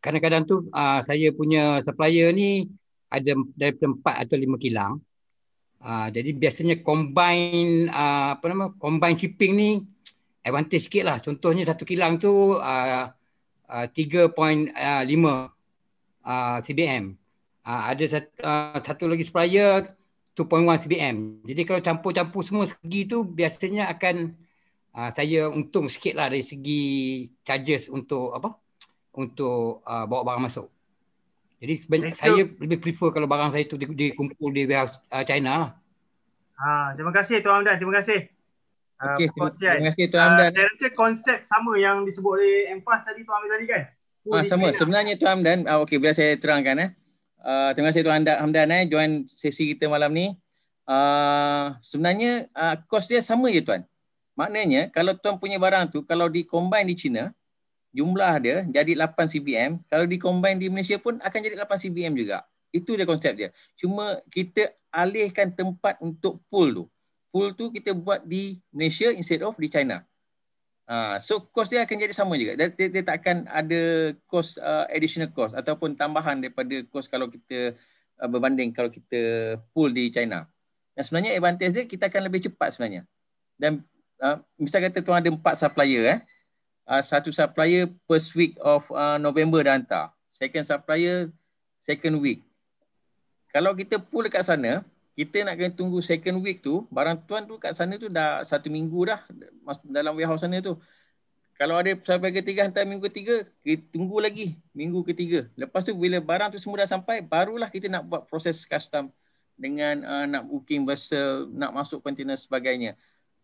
kadang-kadang tu uh, saya punya supplier ni ada dari tempat atau lima kilang uh, jadi biasanya combine uh, apa nama combine shipping ni advantage sikit lah contohnya satu kilang tu uh, uh, 3.5 uh, CBM uh, ada satu, uh, satu lagi supplier 2.1 cbm. Jadi kalau campur-campur semua segi tu biasanya akan uh, saya untung sikit lah dari segi charges untuk apa? Untuk uh, bawa barang masuk. Jadi sebenarnya so, saya lebih prefer kalau barang saya tu dikumpul di warehouse uh, China lah. Uh, terima kasih Tuan Hamdan. Terima kasih. Uh, okay, terima, eh. terima kasih Tuan Hamdan. Uh, saya rasa konsep sama yang disebut oleh MPAS tadi Tuan Hamdan tadi kan? Ah, sama. Sebenarnya Tuan Hamdan, uh, okay, biar saya terangkan. Eh. Uh, terima kasih Tuan Hamdan eh join sesi kita malam ni. Uh, sebenarnya uh, kos dia sama je tuan. Maknanya kalau tuan punya barang tu kalau dikombine di China jumlah dia jadi 8 CBM, kalau dikombine di Malaysia pun akan jadi 8 CBM juga. Itu dia konsep dia. Cuma kita alihkan tempat untuk pool tu. Pool tu kita buat di Malaysia instead of di China. Ah, so kos dia akan jadi sama juga. Dia, dia, dia tak akan ada kos uh, additional cost ataupun tambahan daripada kos kalau kita uh, berbanding kalau kita pool di China. Dan sebenarnya advantage dia kita akan lebih cepat sebenarnya. Dan uh, misal kata tuan ada empat supplier eh. Uh, satu supplier first week of uh, November dah hantar. Second supplier second week. Kalau kita pool dekat sana, kita nak kena tunggu second week tu barang tuan tu kat sana tu dah satu minggu dah dalam warehouse sana tu kalau ada sampai ketiga hantar minggu ketiga kita tunggu lagi minggu ketiga lepas tu bila barang tu semua dah sampai barulah kita nak buat proses custom dengan uh, nak booking vessel nak masuk container sebagainya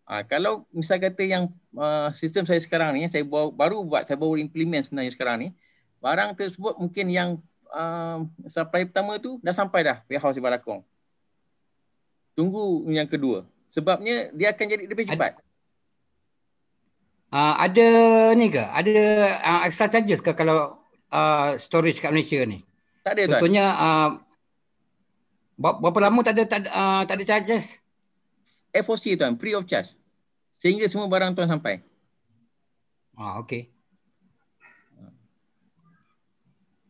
Ha, kalau misal kata yang uh, sistem saya sekarang ni saya baru, baru buat saya baru implement sebenarnya sekarang ni barang tersebut mungkin yang uh, supply pertama tu dah sampai dah warehouse di Barakong tunggu yang kedua sebabnya dia akan jadi lebih cepat ada, uh, ada ni ke ada uh, extra charges ke kalau uh, storage kat Malaysia ni tak ada contohnya uh, berapa lama tak ada tak, uh, tak ada charges FOC tuan free of charge sehingga semua barang tuan sampai ah uh, okey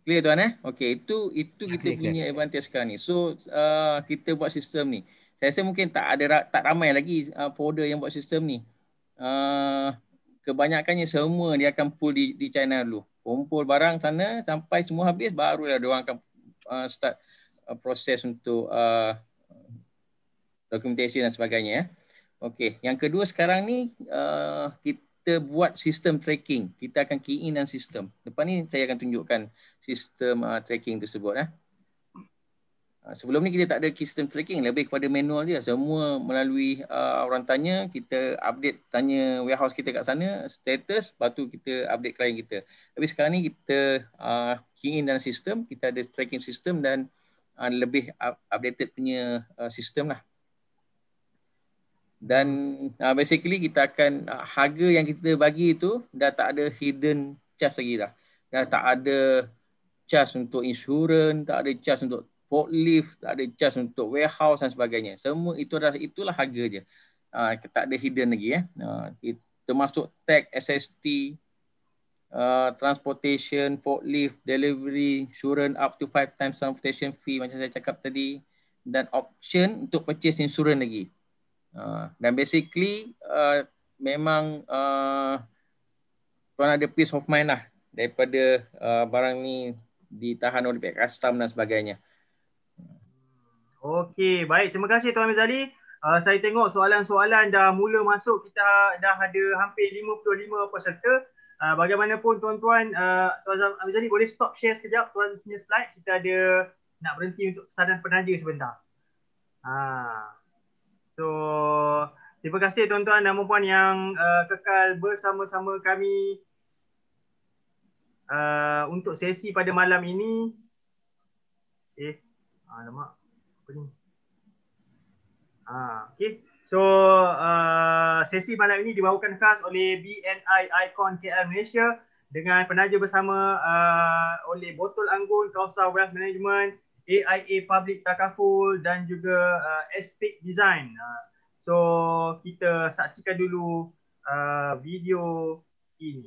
Clear tuan eh? Okay, itu itu kita okay, punya okay. advantage sekarang ni. So, uh, kita buat sistem ni saya rasa mungkin tak ada tak ramai lagi uh, folder yang buat sistem ni. Uh, kebanyakannya semua dia akan pull di, di China dulu. Kumpul barang sana sampai semua habis barulah dia orang akan uh, start uh, proses untuk uh, documentation dan sebagainya. Ya. Okey, yang kedua sekarang ni uh, kita buat sistem tracking. Kita akan key in dan sistem. Depan ni saya akan tunjukkan sistem uh, tracking tersebut. Eh. Ah, sebelum ni kita tak ada system tracking lebih kepada manual dia semua melalui uh, orang tanya kita update tanya warehouse kita kat sana status batu kita update klien kita. Tapi sekarang ni kita uh, key in dalam sistem kita ada tracking system dan uh, lebih updated punya uh, sistem lah. Dan uh, basically kita akan uh, harga yang kita bagi itu dah tak ada hidden charge lagi dah. Dah tak ada charge untuk insurans, tak ada charge untuk forklift, tak ada charge untuk warehouse dan sebagainya. Semua itu adalah itulah harga dia. Uh, tak ada hidden lagi ya. Uh, termasuk tag, SST, uh, ah, transportation, forklift, delivery, insurance up to five times transportation fee macam saya cakap tadi dan option untuk purchase insurance lagi. Uh, dan basically uh, memang uh, tuan ada peace of mind lah daripada uh, barang ni ditahan oleh pihak custom dan sebagainya. Okey, baik. Terima kasih Tuan Mizali. Uh, saya tengok soalan-soalan dah mula masuk. Kita dah ada hampir 55 peserta. Uh, bagaimanapun tuan-tuan, uh, Tuan Mizali boleh stop share sekejap tuan punya slide. Kita ada nak berhenti untuk pesanan penaja sebentar. Ha. So, terima kasih tuan-tuan dan puan yang uh, kekal bersama-sama kami uh, untuk sesi pada malam ini. Eh, alamak. Ah, apa Ha, ah, okay. So uh, sesi malam ini dibawakan khas oleh BNI Icon KL Malaysia dengan penaja bersama uh, oleh Botol Anggun, Kawasan Wealth Management, AIA Public Takaful dan juga uh, Aspect Design. Uh, so kita saksikan dulu uh, video ini.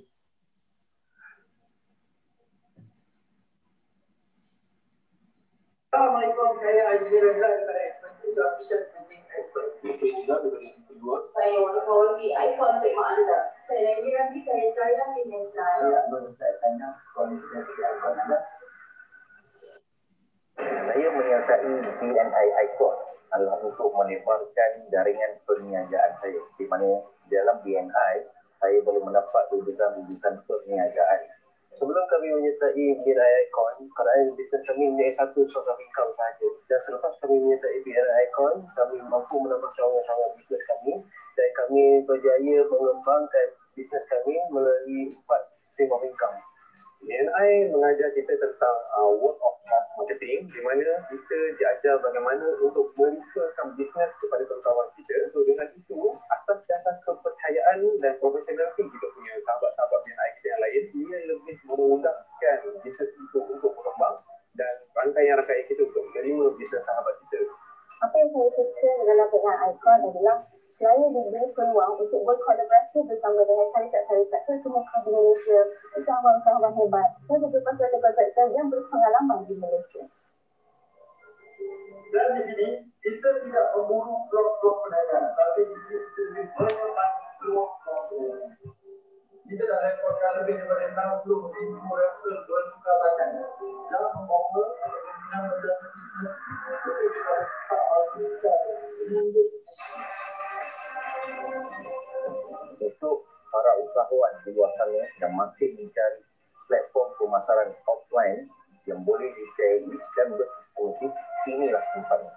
Assalamualaikum, saya Haji Razak daripada Expertise so, Official Printing Expert. Ini saya Izzat daripada Dipin Luar. Saya Wan Kauli, Icon Sigma Anda. Saya Lagi Rafi, saya Kaya Pindah Saya. Saya Bang Saya Kondisi Icon Saya menyertai BNI Icon adalah untuk menebarkan jaringan perniagaan saya di mana dalam BNI saya boleh mendapat rujukan-rujukan perniagaan sebelum kami menyertai BRI Icon, kerajaan bisnes kami hanya satu source income sahaja. Dan selepas kami menyertai BRI Icon, kami mampu menambah cawangan-cawangan bisnes kami dan kami berjaya mengembangkan bisnes kami melalui empat stream of income. ENI mengajar kita tentang uh, world of marketing di mana kita diajar bagaimana untuk merisalkan bisnes kepada kawan-kawan kita. So dengan itu, atas dasar kepercayaan dan profesionaliti kita punya sahabat-sahabat ENI kita yang lain, dia lebih mengundangkan bisnes itu untuk berkembang dan rangkaian-rangkaian kita untuk menerima bisnes sahabat kita. Apa yang saya suka dalam ENI Icon adalah selalu diberi peluang untuk berkolaborasi bersama dengan syarikat-syarikat terkemuka di Malaysia, usahawan-usahawan hebat dan juga kontraktor-kontraktor yang berpengalaman di Malaysia. Dan di sini, kita tidak memburu blok-blok perniagaan, tapi di sini kita lebih berhormat blok peluang Kita dah rekodkan lebih daripada 60 ribu referral dan juga banyak dalam mengoper atau pembinaan berjalan bisnes kita tak mahu juga untuk Indonesia untuk para usahawan di luar sana yang masih mencari platform pemasaran offline yang boleh dicari dan berfungsi, inilah tempatnya.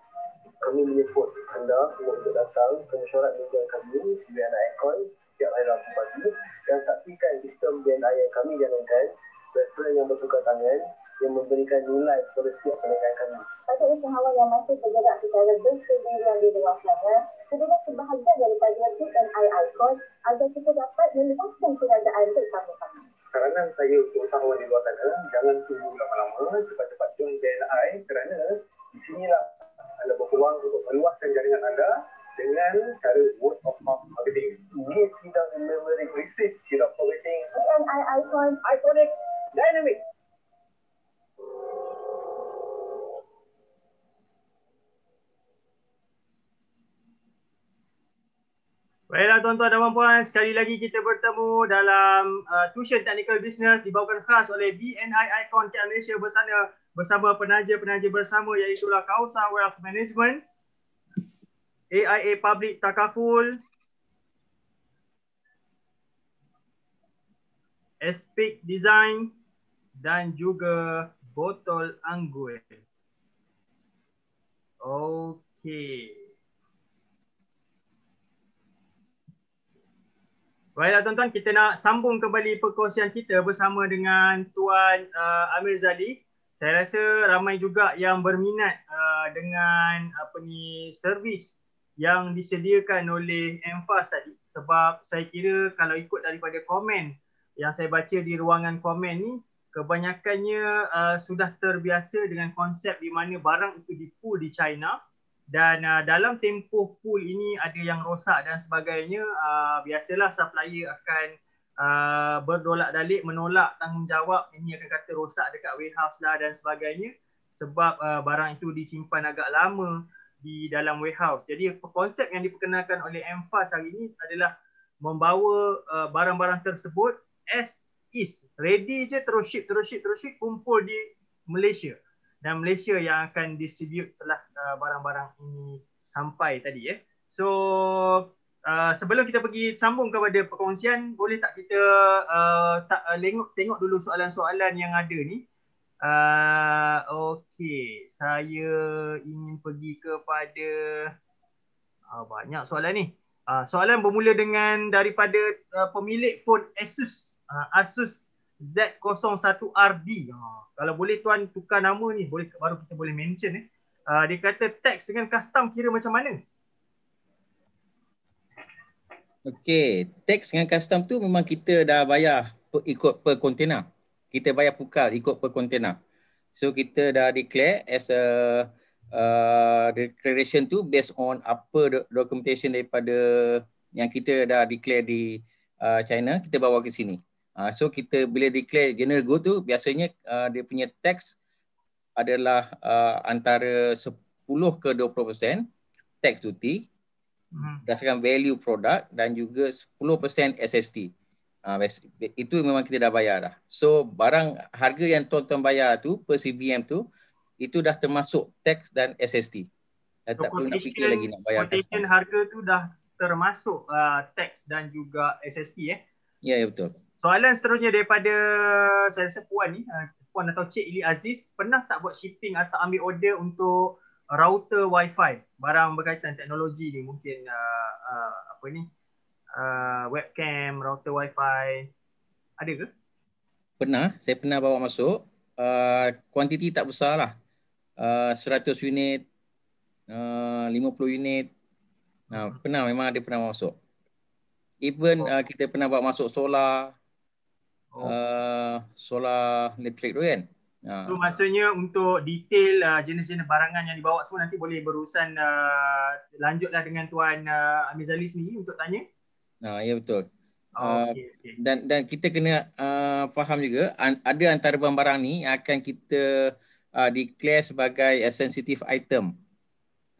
Kami menyebut anda semua untuk datang ke mesyuarat media kami, BNI Icon, setiap hari Rabu pagi dan saksikan sistem BNI yang kami jalankan, restoran yang bertukar tangan, yang memberikan nilai kepada setiap pendengar kami. Pasal usahawan yang masih bergerak secara yang di rumah sana, sebenarnya sebahagian daripada TNI Icon agar kita dapat melepaskan kerajaan untuk sama-sama. Saranan saya untuk usahawan di luar sana, jangan tunggu lama-lama, cepat-cepat join TNI kerana di sini sinilah anda berpeluang untuk meluaskan jaringan anda dengan cara word of mouth marketing. Get without the memory, resist without forgetting. TNI Icon, Iconic, Dynamic. Baiklah tuan-tuan dan puan-puan, sekali lagi kita bertemu dalam uh, Tuition Technical Business dibawakan khas oleh BNI Icon KL Malaysia bersama bersama penaja-penaja bersama iaitu lah Kausa Wealth Management, AIA Public Takaful, Aspect Design dan juga Botol Anggur. Okay. Baiklah tuan-tuan, kita nak sambung kembali perkongsian kita bersama dengan Tuan uh, Amir Zali. Saya rasa ramai juga yang berminat uh, dengan apa ni servis yang disediakan oleh Enfas tadi. Sebab saya kira kalau ikut daripada komen yang saya baca di ruangan komen ni, kebanyakannya uh, sudah terbiasa dengan konsep di mana barang itu dipul di China dan uh, dalam tempoh pool ini ada yang rosak dan sebagainya uh, biasalah supplier akan uh, berdolak-dalik menolak tanggungjawab ini akan kata rosak dekat warehouse lah dan sebagainya sebab uh, barang itu disimpan agak lama di dalam warehouse. Jadi konsep yang diperkenalkan oleh Enfas hari ini adalah membawa uh, barang-barang tersebut as is ready je terus ship terus ship terus ship kumpul di Malaysia dan Malaysia yang akan distribute telah uh, barang-barang ini sampai tadi ya. Eh. So uh, sebelum kita pergi sambung kepada perkongsian boleh tak kita uh, tak uh, tengok tengok dulu soalan-soalan yang ada ni. Uh, okay, saya ingin pergi kepada uh, banyak soalan ni. Uh, soalan bermula dengan daripada uh, pemilik phone Asus uh, Asus Z01RB. Ha, kalau boleh tuan tukar nama ni boleh baru kita boleh mention eh. Uh, dia kata teks dengan custom kira macam mana? Okey, teks dengan custom tu memang kita dah bayar per, ikut per container. Kita bayar pukal ikut per container. So kita dah declare as a uh, declaration tu based on apa documentation daripada yang kita dah declare di uh, China, kita bawa ke sini. Uh, so kita bila declare general goal tu biasanya uh, dia punya tax adalah uh, antara 10 ke 20% tax duty hmm. berdasarkan value product dan juga 10% SST. Uh, itu memang kita dah bayar dah. So barang harga yang tuan-tuan bayar tu per CBM tu itu dah termasuk tax dan SST. Dah so, tak perlu nak fikir lagi nak bayar. Quotation harga tu dah termasuk uh, tax dan juga SST eh. Ya yeah, ya yeah, betul. Soalan seterusnya daripada saya rasa puan ni, eh, puan atau Cik Ili Aziz, pernah tak buat shipping atau ambil order untuk router WiFi barang berkaitan teknologi ni mungkin uh, uh, apa ni? Uh, webcam, router WiFi Ada ke? Pernah, saya pernah bawa masuk. Uh, quantity tak besar lah. Uh, 100 unit, uh, 50 unit. Uh, pernah, memang ada pernah masuk. Even uh, kita pernah bawa masuk solar, uh, solar elektrik tu kan. Ha. So uh. maksudnya untuk detail uh, jenis-jenis barangan yang dibawa semua nanti boleh berurusan uh, lanjutlah dengan tuan uh, Amir Zali sendiri untuk tanya. Ha uh, ya betul. Oh, uh, okay, okay. Dan dan kita kena uh, faham juga an- ada antara barang-barang ni yang akan kita uh, declare sebagai a sensitive item.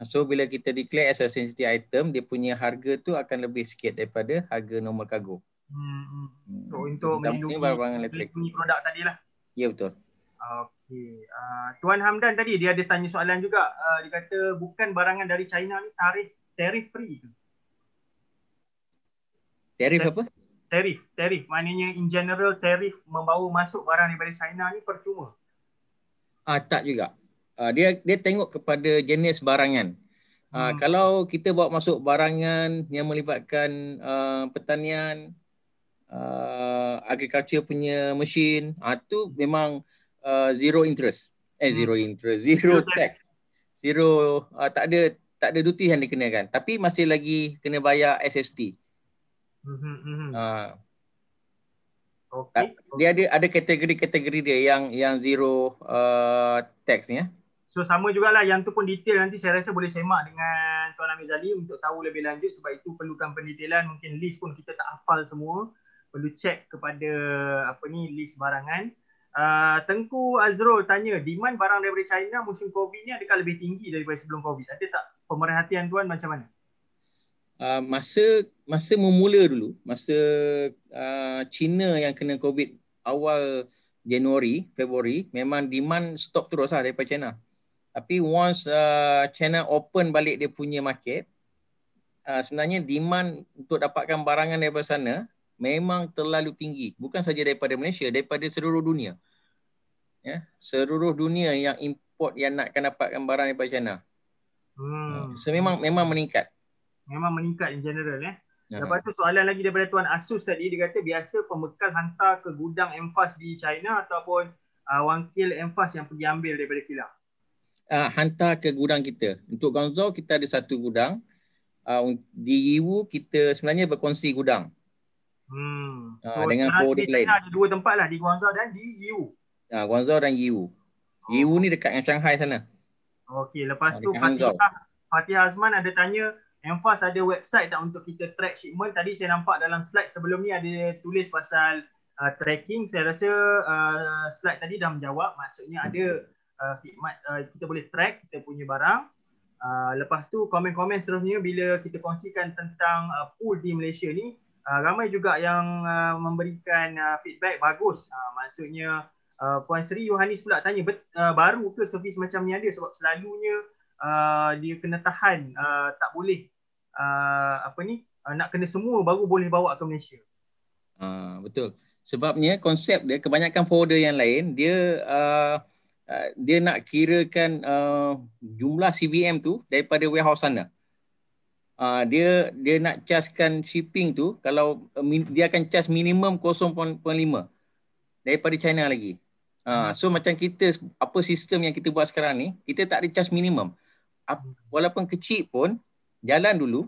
So bila kita declare as a sensitive item, dia punya harga tu akan lebih sikit daripada harga normal kargo. Oh, Hmm, hmm. So, hmm, untuk melindungi, melindungi produk tadi lah. Ya yeah, betul. Okey. Uh, Tuan Hamdan tadi dia ada tanya soalan juga. Uh, dia kata bukan barangan dari China ni tarif tarif free ke? Tarif apa? Tarif. Tarif. Maknanya in general tarif membawa masuk barang daripada China ni percuma. Ah, tak juga. Uh, dia dia tengok kepada jenis barangan. Uh, Kalau kita bawa masuk barangan yang melibatkan uh, pertanian, uh, agriculture punya mesin ah uh, tu memang uh, zero interest eh hmm. zero interest zero tax zero uh, tak ada tak ada duty yang dikenakan tapi masih lagi kena bayar SST mhm uh, hmm, hmm. ah. Okay. Dia ada ada kategori-kategori dia yang yang zero uh, tax ya. So sama jugalah yang tu pun detail nanti saya rasa boleh semak dengan Tuan Amizali untuk tahu lebih lanjut sebab itu perlukan pendetailan mungkin list pun kita tak hafal semua perlu check kepada apa ni list barangan. Uh, Tengku Azrul tanya, demand barang daripada China musim COVID ni adakah lebih tinggi daripada sebelum COVID? Ada tak pemerhatian tuan macam mana? Uh, masa masa memula dulu, masa uh, China yang kena COVID awal Januari, Februari, memang demand stop terus lah daripada China. Tapi once uh, China open balik dia punya market, uh, sebenarnya demand untuk dapatkan barangan daripada sana memang terlalu tinggi bukan saja daripada Malaysia daripada seluruh dunia ya seluruh dunia yang import yang nak kena dapatkan barang daripada China hmm ha, so memang memang meningkat memang meningkat in general eh ya. lepas tu soalan lagi daripada tuan Asus tadi dia kata biasa pembekal hantar ke gudang Enfas di China ataupun uh, wangkil Enfas yang pergi ambil daripada kilang uh, hantar ke gudang kita untuk Guangzhou kita ada satu gudang uh, di Yiwu kita sebenarnya berkongsi gudang Hmm. Ha, so, dengan four dekat lain. Ada dua tempat lah di Guangzhou dan di Yiwu. Ah, ha, Guangzhou dan Yiwu. Oh. Yiwu ni dekat dengan Shanghai sana. Okey, lepas ha, tu Fatihah, Fatihah Azman ada tanya Enfas ada website tak untuk kita track shipment? Tadi saya nampak dalam slide sebelum ni ada tulis pasal uh, tracking. Saya rasa uh, slide tadi dah menjawab. Maksudnya ada uh, khidmat uh, kita boleh track kita punya barang. Uh, lepas tu komen-komen seterusnya bila kita kongsikan tentang uh, pool di Malaysia ni Ah, ramai juga yang ah, memberikan ah, feedback bagus. Maksudnya Puan Sri Yohanis pula tanya baru ke servis macam ni ada sebab selalunya dia kena tahan tak boleh apa ni nak kena semua baru boleh bawa ke Malaysia. betul. Sebabnya konsep dia kebanyakan folder yang lain dia dia nak kirakan jumlah CVM tu daripada warehouse sana uh, dia dia nak caskan shipping tu kalau eh, dia akan cas minimum 0.5 daripada China lagi. Uh, so macam kita apa sistem yang kita buat sekarang ni, kita tak ada cas minimum. Walaupun kecil pun jalan dulu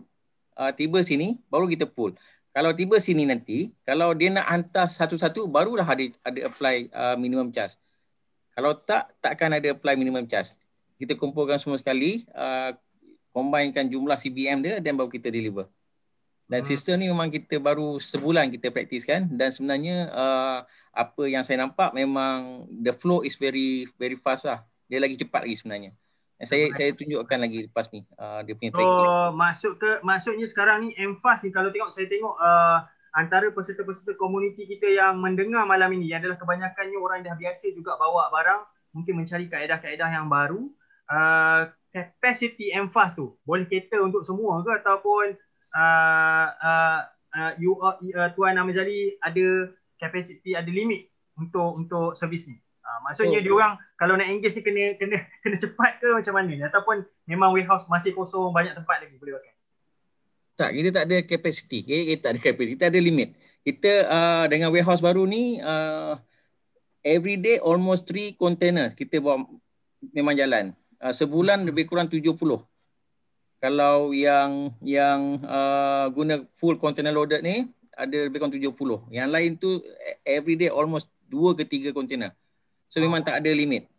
uh, tiba sini baru kita pull. Kalau tiba sini nanti, kalau dia nak hantar satu-satu barulah ada ada apply uh, minimum cas. Kalau tak takkan ada apply minimum cas. Kita kumpulkan semua sekali uh, combinekan jumlah CBM dia dan baru kita deliver. Dan hmm. sistem ni memang kita baru sebulan kita praktiskan dan sebenarnya uh, apa yang saya nampak memang the flow is very very fast lah. Dia lagi cepat lagi sebenarnya. Dan saya saya tunjukkan lagi lepas ni uh, dia punya tracking. So masuk ke masuknya sekarang ni Mfast ni kalau tengok saya tengok uh, antara peserta-peserta komuniti kita yang mendengar malam ini yang adalah kebanyakannya orang yang dah biasa juga bawa barang mungkin mencari kaedah-kaedah yang baru. Uh, capacity and fast tu boleh cater untuk semua ke ataupun uh, uh, uh, you, uh, uh tuan Amizali ada capacity ada limit untuk untuk servis ni. Uh, maksudnya oh, diorang oh. kalau nak engage ni kena kena kena cepat ke macam mana ni ataupun memang warehouse masih kosong banyak tempat lagi boleh pakai. Tak, kita tak ada capacity. Kita, kita tak ada capacity. Kita ada limit. Kita uh, dengan warehouse baru ni uh, every day almost 3 containers kita bawa memang jalan. Ah, sebulan lebih kurang 70. Kalau yang yang uh, guna full container loaded ni ada lebih kurang 70. Yang lain tu e-, every day almost dua ke tiga container. So ah. memang tak ada limit.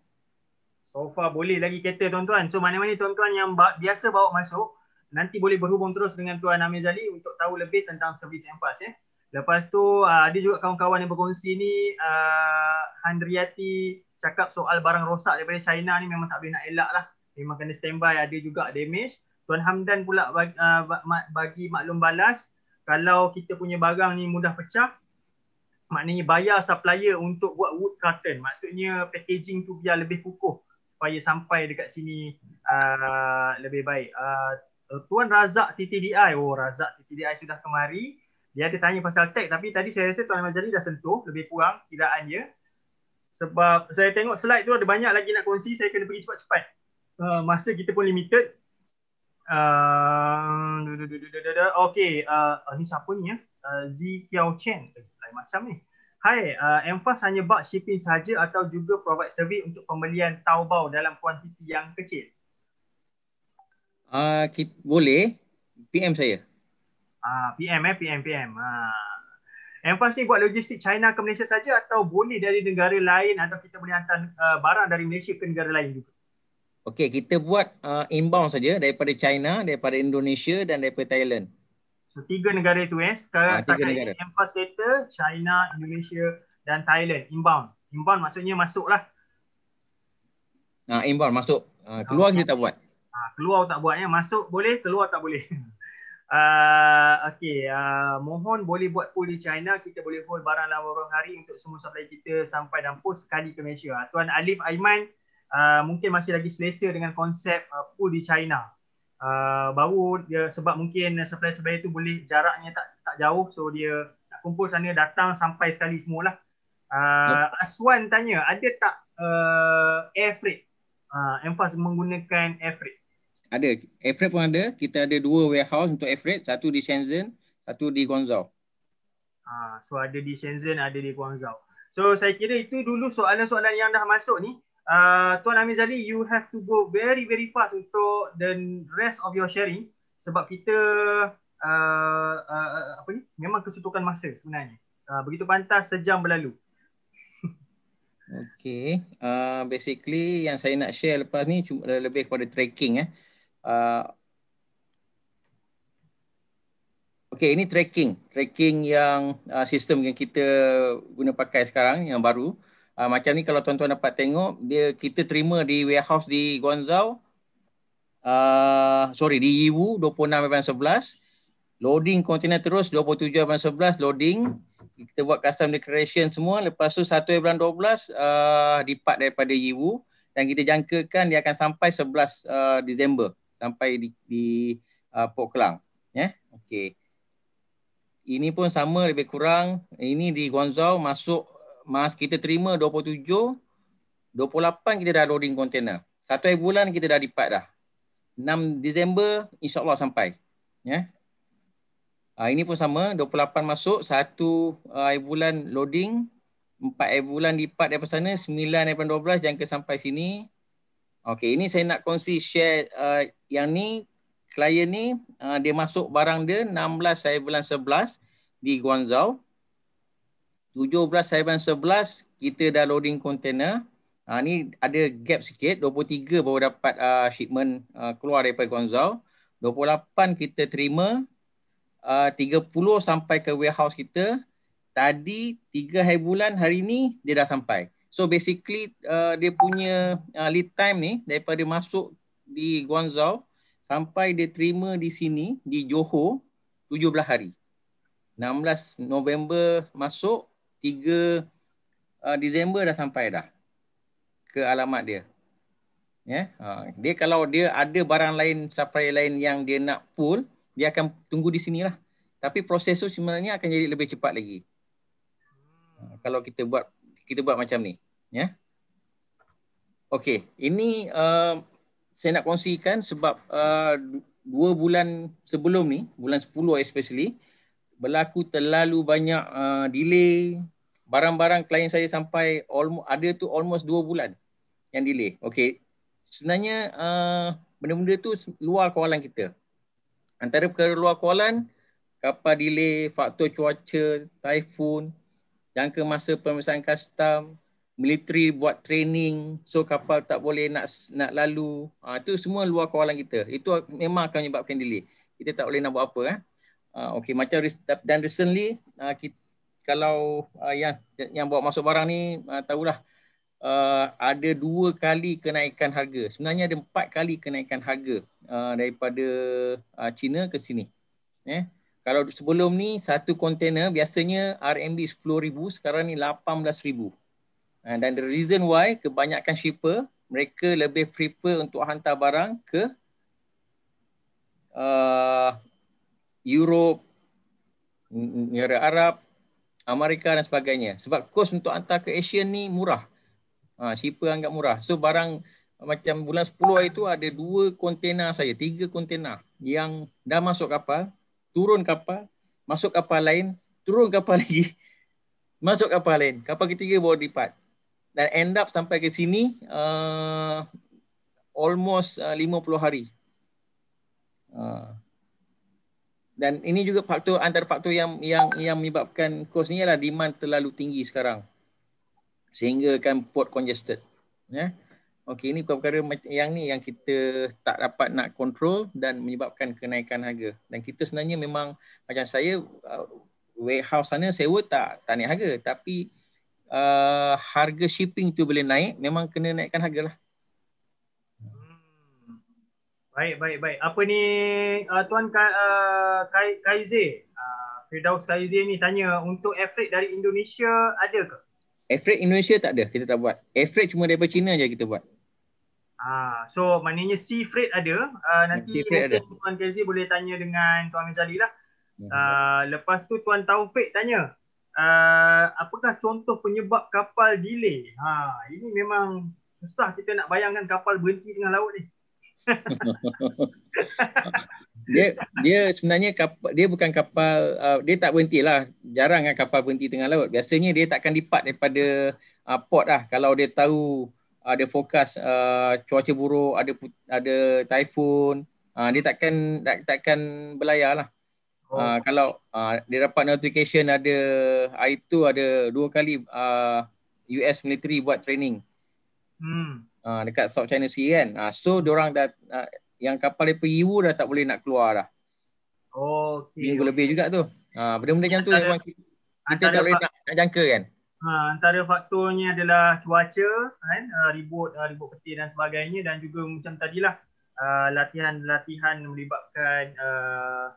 So far boleh lagi kereta tuan-tuan. So mana-mana tuan-tuan yang biasa bawa masuk nanti boleh berhubung terus dengan tuan Amir Zali untuk tahu lebih tentang servis Empas ya. Eh? Lepas tu ah, ada juga kawan-kawan yang berkongsi ni uh, Handriati cakap soal barang rosak daripada China ni memang tak boleh nak elak lah. Memang kena standby ada juga damage. Tuan Hamdan pula bagi, uh, bagi maklum balas kalau kita punya barang ni mudah pecah maknanya bayar supplier untuk buat wood carton. Maksudnya packaging tu biar lebih kukuh supaya sampai dekat sini uh, lebih baik. Uh, Tuan Razak TTDI, oh Razak TTDI sudah kemari. Dia ada tanya pasal tag tapi tadi saya rasa Tuan Majali dah sentuh lebih kurang kiraan dia sebab saya tengok slide tu ada banyak lagi nak kongsi saya kena pergi cepat-cepat uh, masa kita pun limited uh, okay uh, uh, ni siapa ni ya uh, Z Kiao Chen eh, lain macam ni Hai, uh, Enfas hanya buat shipping saja atau juga provide servis untuk pembelian Taobao dalam kuantiti yang kecil? Uh, ki- boleh. PM saya. Ah, PM eh, PM, PM. Uh. Ah. Enfas ni buat logistik China ke Malaysia saja atau boleh dari negara lain atau kita boleh hantar uh, barang dari Malaysia ke negara lain juga? Okey, kita buat uh, inbound saja daripada China, daripada Indonesia dan daripada Thailand. So, tiga negara itu eh. Sekarang ha, tiga negara. Enfas kereta, China, Indonesia dan Thailand. Inbound. Inbound maksudnya masuk lah. Ha, ah, inbound masuk. Uh, keluar okay. kita tak buat. Ha, keluar tak buat ya. Masuk boleh, keluar tak boleh. Ah, okay, uh, mohon boleh buat pool di China, kita boleh hold barang dalam beberapa hari untuk semua supply kita sampai dan post sekali ke Malaysia. Ah, Tuan Alif Aiman uh, mungkin masih lagi selesa dengan konsep uh, pool di China. Uh, baru dia sebab mungkin supply-supply itu boleh jaraknya tak tak jauh so dia nak kumpul sana datang sampai sekali semualah. Uh, Aswan tanya ada tak uh, air freight? Uh, Emphas menggunakan air freight ada air pun ada kita ada dua warehouse untuk air satu di Shenzhen satu di Guangzhou Ah, so ada di Shenzhen ada di Guangzhou so saya kira itu dulu soalan-soalan yang dah masuk ni uh, Tuan Amir Zali you have to go very very fast untuk the rest of your sharing sebab kita uh, uh, apa ni memang kesutukan masa sebenarnya uh, begitu pantas sejam berlalu Okay, uh, basically yang saya nak share lepas ni cuma lebih kepada tracking eh. Uh, okay, ini tracking. Tracking yang uh, sistem yang kita guna pakai sekarang yang baru. Uh, macam ni kalau tuan-tuan dapat tengok, dia kita terima di warehouse di Guangzhou. Uh, sorry, di Yiwu 26.11. Loading kontainer terus 27.11 loading. Kita buat custom declaration semua. Lepas tu 1.12 uh, depart daripada Yiwu. Dan kita jangkakan dia akan sampai 11 uh, Disember. Uh, sampai di, di uh, Port Kelang. Yeah? okey. Ini pun sama lebih kurang. Ini di Guangzhou masuk mas kita terima 27, 28 kita dah loading kontena. Satu bulan kita dah depart dah. 6 Disember insyaAllah sampai. Yeah? Ya? Uh, ini pun sama, 28 masuk, satu uh, bulan loading, empat hari bulan depart daripada sana, 9, 8, 12 jangka sampai sini. Okey, ini saya nak kongsi share uh, yang ni klien ni uh, dia masuk barang dia 16 hari bulan 11 di Guangzhou 17 hari bulan 11 kita dah loading container uh, ni ada gap sikit 23 baru dapat uh, shipment uh, keluar daripada Guangzhou 28 kita terima uh, 30 sampai ke warehouse kita tadi 3 hari bulan hari ni dia dah sampai So basically uh, dia punya uh, lead time ni daripada masuk di Guangzhou sampai dia terima di sini di Johor tujuh 17 hari. 16 November masuk 3 uh, Disember dah sampai dah ke alamat dia. Ya, yeah. uh, dia kalau dia ada barang lain supply lain yang dia nak pull, dia akan tunggu di sini lah Tapi proses tu sebenarnya akan jadi lebih cepat lagi. Uh, kalau kita buat kita buat macam ni, ya. Yeah. Okey, ini uh, saya nak kongsikan sebab uh, dua bulan sebelum ni, bulan 10 especially, berlaku terlalu banyak uh, delay. Barang-barang klien saya sampai almost, ada tu almost dua bulan yang delay. Okay. Sebenarnya uh, benda-benda tu luar kawalan kita. Antara perkara luar kawalan, kapal delay, faktor cuaca, typhoon, jangka masa pemeriksaan custom, military buat training so kapal tak boleh nak nak lalu ha, ah, itu semua luar kawalan kita itu memang akan menyebabkan delay kita tak boleh nak buat apa eh ha, okey macam dan recently ha, ah, kita, kalau ha, yang yang bawa masuk barang ni ha, tahulah ha, ada dua kali kenaikan harga sebenarnya ada empat kali kenaikan harga ha, daripada ha, China ke sini eh kalau sebelum ni satu kontena biasanya RMB 10000 sekarang ni 18000 Ah, dan the reason why kebanyakan shipper mereka lebih prefer untuk hantar barang ke uh, Europe, negara Arab, Amerika dan sebagainya. Sebab kos untuk hantar ke Asia ni murah. Ha, shipper anggap murah. So barang macam bulan 10 itu ada dua kontena saya, tiga kontena yang dah masuk kapal, turun kapal, masuk kapal lain, turun kapal lagi, masuk kapal lain. Kapal ketiga bawa dipat dan end up sampai ke sini uh, almost uh, lima puluh hari. Uh, dan ini juga faktor antara faktor yang yang yang menyebabkan kos ni ialah demand terlalu tinggi sekarang. Sehingga kan port congested. Ya. Yeah. Okey, ini perkara yang ni yang kita tak dapat nak control dan menyebabkan kenaikan harga. Dan kita sebenarnya memang macam saya uh, warehouse sana sewa tak tak naik harga tapi uh, harga shipping tu boleh naik, memang kena naikkan harga lah. Hmm. Baik, baik, baik. Apa ni uh, Tuan Ka, uh, Kai, Kaize? Uh, Firdaus Kaize ni tanya untuk air dari Indonesia ada ke? Air Indonesia tak ada. Kita tak buat. Air cuma daripada China je kita buat. Ah, so maknanya sea freight ada. Uh, nanti freight ada. Tuan Kaize boleh tanya dengan Tuan Ghazali lah. Uh, lepas tu Tuan Taufik tanya, Ah, apakah contoh penyebab kapal delay? Ha, ini memang susah kita nak bayangkan kapal berhenti tengah laut ni. dia dia sebenarnya kapal, dia bukan kapal uh, dia tak berhenti lah jarang kan kapal berhenti tengah laut biasanya dia takkan dipat daripada uh, port lah kalau dia tahu ada fokus uh, cuaca buruk ada ada typhoon uh, dia takkan tak, takkan berlayar lah Uh, kalau uh, dia dapat notification ada hari tu ada dua kali uh, ah, US military buat training. Hmm. Uh, dekat South China Sea kan. Uh, so diorang dah uh, yang kapal dia pergi EU dah tak boleh nak keluar dah. Oh, okay. Minggu okay. lebih juga tu. Uh, benda-benda macam tu memang kita, kita tak boleh nak, nak jangka kan. Ha, antara faktornya adalah cuaca, kan? Uh, ribut, uh, ribut peti dan sebagainya dan juga macam tadilah uh, latihan-latihan melibatkan uh,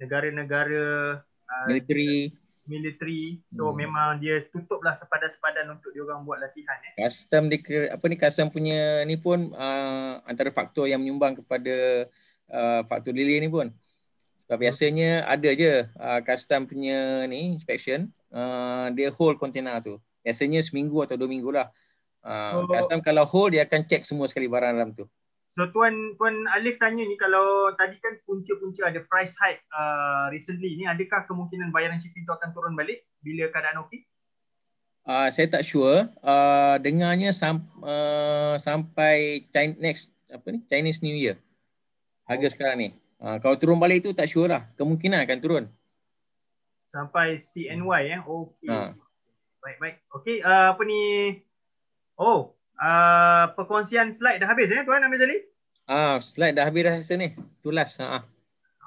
negara-negara uh, military military so hmm. memang dia tutuplah sepadan-sepadan untuk dia orang buat latihan eh custom di apa ni custom punya ni pun uh, antara faktor yang menyumbang kepada uh, faktor delay ni pun sebab hmm. biasanya ada je uh, custom punya ni inspection uh, dia hold kontena tu biasanya seminggu atau dua minggu lah uh, so, custom kalau hold dia akan check semua sekali barang dalam tu So Tuan Tuan Alif tanya ni kalau tadi kan punca-punca ada price hike uh, recently ni adakah kemungkinan bayaran shipping tu akan turun balik bila keadaan OP? Uh, saya tak sure. Uh, dengarnya sam- uh, sampai Chinese next apa ni Chinese New Year. Harga oh. sekarang ni. Uh, kalau turun balik tu tak sure lah. Kemungkinan akan turun. Sampai CNY eh. Okay. Uh. Baik, baik. Okay. Uh, apa ni? Oh, Ah, perkongsian slide dah habis ya eh, tuan Amir Zali? Ah, uh, slide dah habis dah saya ni. Tulas. Ha. Uh.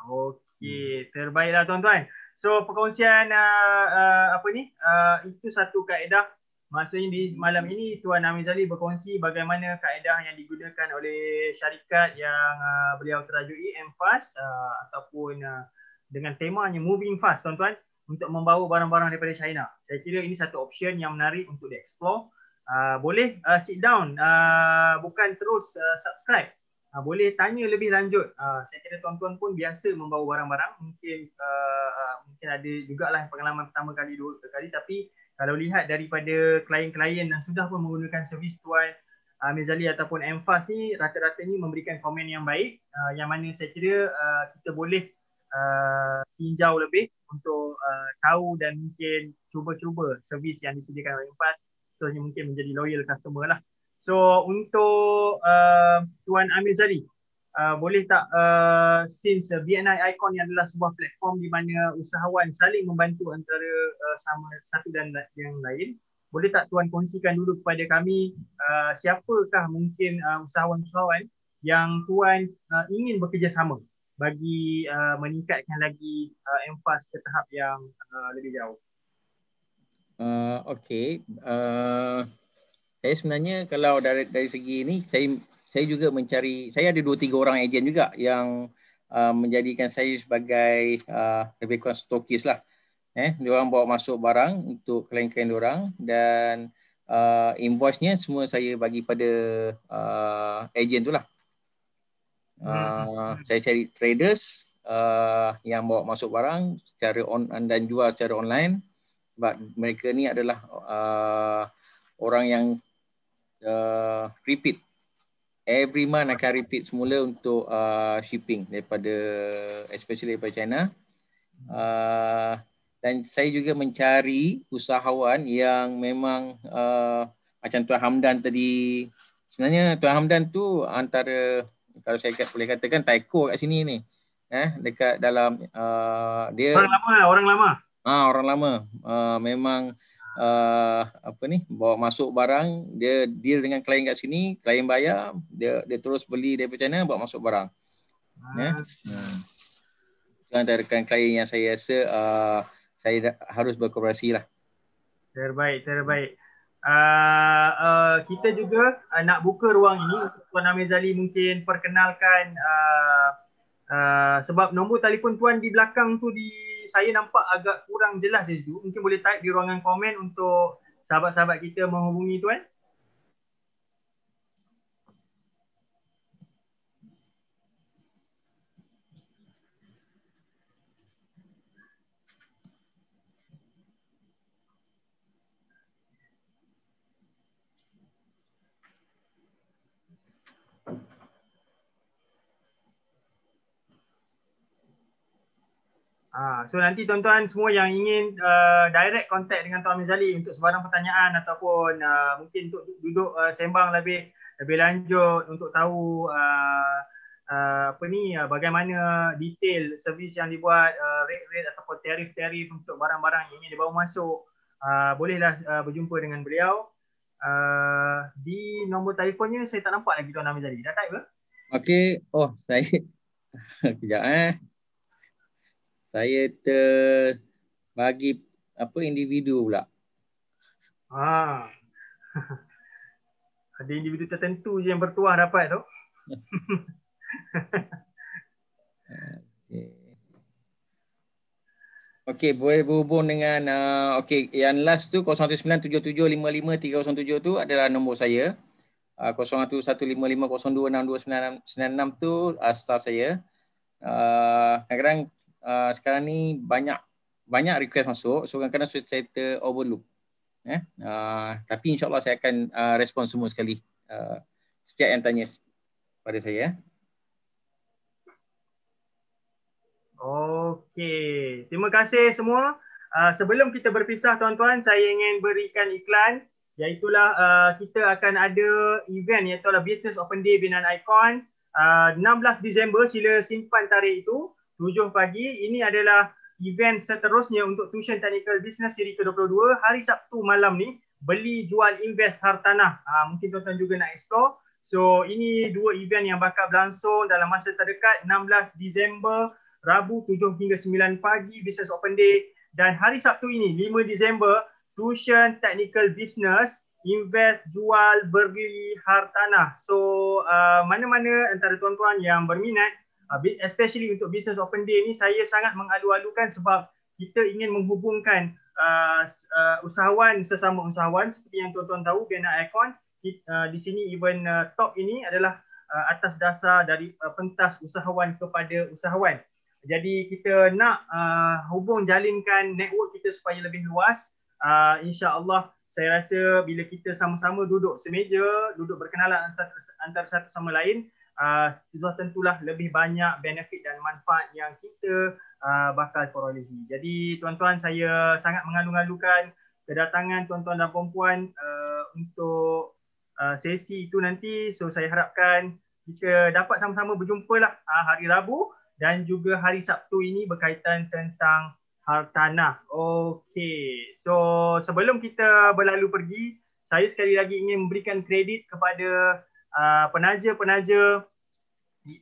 Okey, terbaiklah tuan-tuan. So perkongsian uh, uh, apa ni? Uh, itu satu kaedah Maksudnya di malam ini Tuan Amin Zali berkongsi bagaimana kaedah yang digunakan oleh syarikat yang uh, beliau terajui M Fast uh, ataupun uh, dengan temanya Moving Fast tuan-tuan untuk membawa barang-barang daripada China. Saya kira ini satu option yang menarik untuk dieksplor. Uh, Ah, boleh uh, sit down uh, bukan terus uh, subscribe uh, boleh tanya lebih lanjut uh, saya kira tuan-tuan pun biasa membawa barang-barang mungkin uh, mungkin ada jugalah pengalaman pertama kali dua kali tapi kalau lihat daripada klien-klien yang sudah pun menggunakan servis tuan uh, Mezali ataupun Enfas ni rata-rata ni memberikan komen yang baik uh, yang mana saya kira uh, kita boleh tinjau lebih untuk uh, tahu dan mungkin cuba-cuba servis yang disediakan oleh Enfas contohnya mungkin menjadi loyal customer lah. So untuk uh, Tuan Amir Zali, uh, boleh tak uh, since uh, BNI Icon yang adalah sebuah platform di mana usahawan saling membantu antara uh, sama satu dan yang lain, boleh tak Tuan kongsikan dulu kepada kami uh, siapakah mungkin uh, usahawan-usahawan yang Tuan uh, ingin bekerjasama bagi uh, meningkatkan lagi uh, emfas ke tahap yang uh, lebih jauh? Ah, okay. Uh, ah, saya sebenarnya kalau dari dari segi ini saya saya juga mencari saya ada dua tiga orang ejen juga yang uh, menjadikan saya sebagai uh, lebih kurang stokis lah. Eh, diorang bawa masuk barang untuk klien-klien orang dan uh, invoice-nya semua saya bagi pada uh, ejen tu lah. Uh, Saya cari traders uh, yang bawa masuk barang secara on dan jual secara online sebab mereka ni adalah uh, orang yang uh, repeat every month akan repeat semula untuk uh, shipping daripada especially daripada China uh, dan saya juga mencari usahawan yang memang uh, macam Tuan Hamdan tadi sebenarnya Tuan Hamdan tu antara kalau saya boleh katakan taiko kat sini ni eh dekat dalam uh, dia orang lama orang lama Ha, orang lama uh, memang uh, apa ni bawa masuk barang dia deal dengan klien kat sini klien bayar dia dia terus beli dari China bawa masuk barang ya yeah. hmm. dari rekan klien yang saya rasa uh, saya harus berkooperasi lah terbaik terbaik uh, uh, kita juga uh, nak buka ruang ini untuk Tuan Amizali mungkin perkenalkan uh, uh, sebab nombor telefon Tuan di belakang tu di saya nampak agak kurang jelas di situ. Mungkin boleh type di ruangan komen untuk sahabat-sahabat kita menghubungi tuan. Eh. Ah, so nanti tuan-tuan semua yang ingin uh, direct contact dengan Tuan Mizali untuk sebarang pertanyaan ataupun uh, mungkin untuk duduk uh, sembang lebih lebih lanjut untuk tahu uh, uh, apa ni uh, bagaimana detail servis yang dibuat uh, rate-rate ataupun tarif-tarif untuk barang-barang yang ingin dibawa masuk uh, bolehlah uh, berjumpa dengan beliau uh, di nombor telefonnya saya tak nampak lagi Tuan Amizali dah type ke? Okey oh saya kejap eh saya terbagi apa individu pula. Ah. Ada individu tertentu je yang bertuah dapat tu. okay. boleh berhubung dengan uh, okay, yang last tu 0197755307 tu adalah nombor saya. Uh, 0115502699 tu uh, staff saya. Uh, kadang-kadang Uh, sekarang ni banyak banyak request masuk so kadang-kadang saya cerita overlook eh uh, tapi insyaallah saya akan uh, respon semua sekali uh, setiap yang tanya pada saya eh. Okey, terima kasih semua. Uh, sebelum kita berpisah tuan-tuan, saya ingin berikan iklan iaitu uh, kita akan ada event iaitu business open day binaan Icon uh, 16 Disember sila simpan tarikh itu. 7 pagi. Ini adalah event seterusnya untuk Tuition Technical Business Siri ke-22 hari Sabtu malam ni beli jual invest hartanah. Uh, mungkin tuan-tuan juga nak explore. So ini dua event yang bakal berlangsung dalam masa terdekat 16 Disember Rabu 7 hingga 9 pagi Business Open Day dan hari Sabtu ini 5 Disember Tuition Technical Business invest jual beri hartanah. So uh, mana-mana antara tuan-tuan yang berminat uh, especially untuk business open day ni saya sangat mengalu-alukan sebab kita ingin menghubungkan uh, uh, usahawan sesama usahawan seperti yang tuan-tuan tahu Bena Icon uh, di sini even uh, top ini adalah uh, atas dasar dari uh, pentas usahawan kepada usahawan. Jadi kita nak uh, hubung jalinkan network kita supaya lebih luas. Uh, InsyaAllah saya rasa bila kita sama-sama duduk semeja, duduk berkenalan antara, antara satu sama lain, Ah, situasi tentulah lebih banyak benefit dan manfaat yang kita uh, bakal perolehi. Jadi tuan-tuan saya sangat mengalu-alukan kedatangan tuan-tuan dan puan-puan uh, untuk uh, sesi itu nanti. So saya harapkan kita dapat sama-sama berjumpa lah uh, hari Rabu dan juga hari Sabtu ini berkaitan tentang hartanah. Okey. So sebelum kita berlalu pergi, saya sekali lagi ingin memberikan kredit kepada Ah, penaja-penaja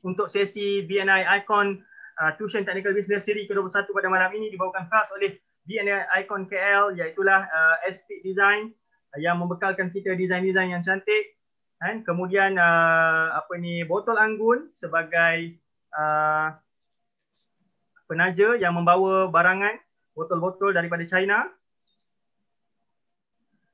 untuk sesi BNI Icon uh, Tuition Technical Business Siri ke-21 pada malam ini dibawakan khas oleh BNI Icon KL iaitu uh, ah, SP Design uh, yang membekalkan kita desain-desain yang cantik kan? kemudian uh, apa ni botol anggun sebagai uh, penaja yang membawa barangan botol-botol daripada China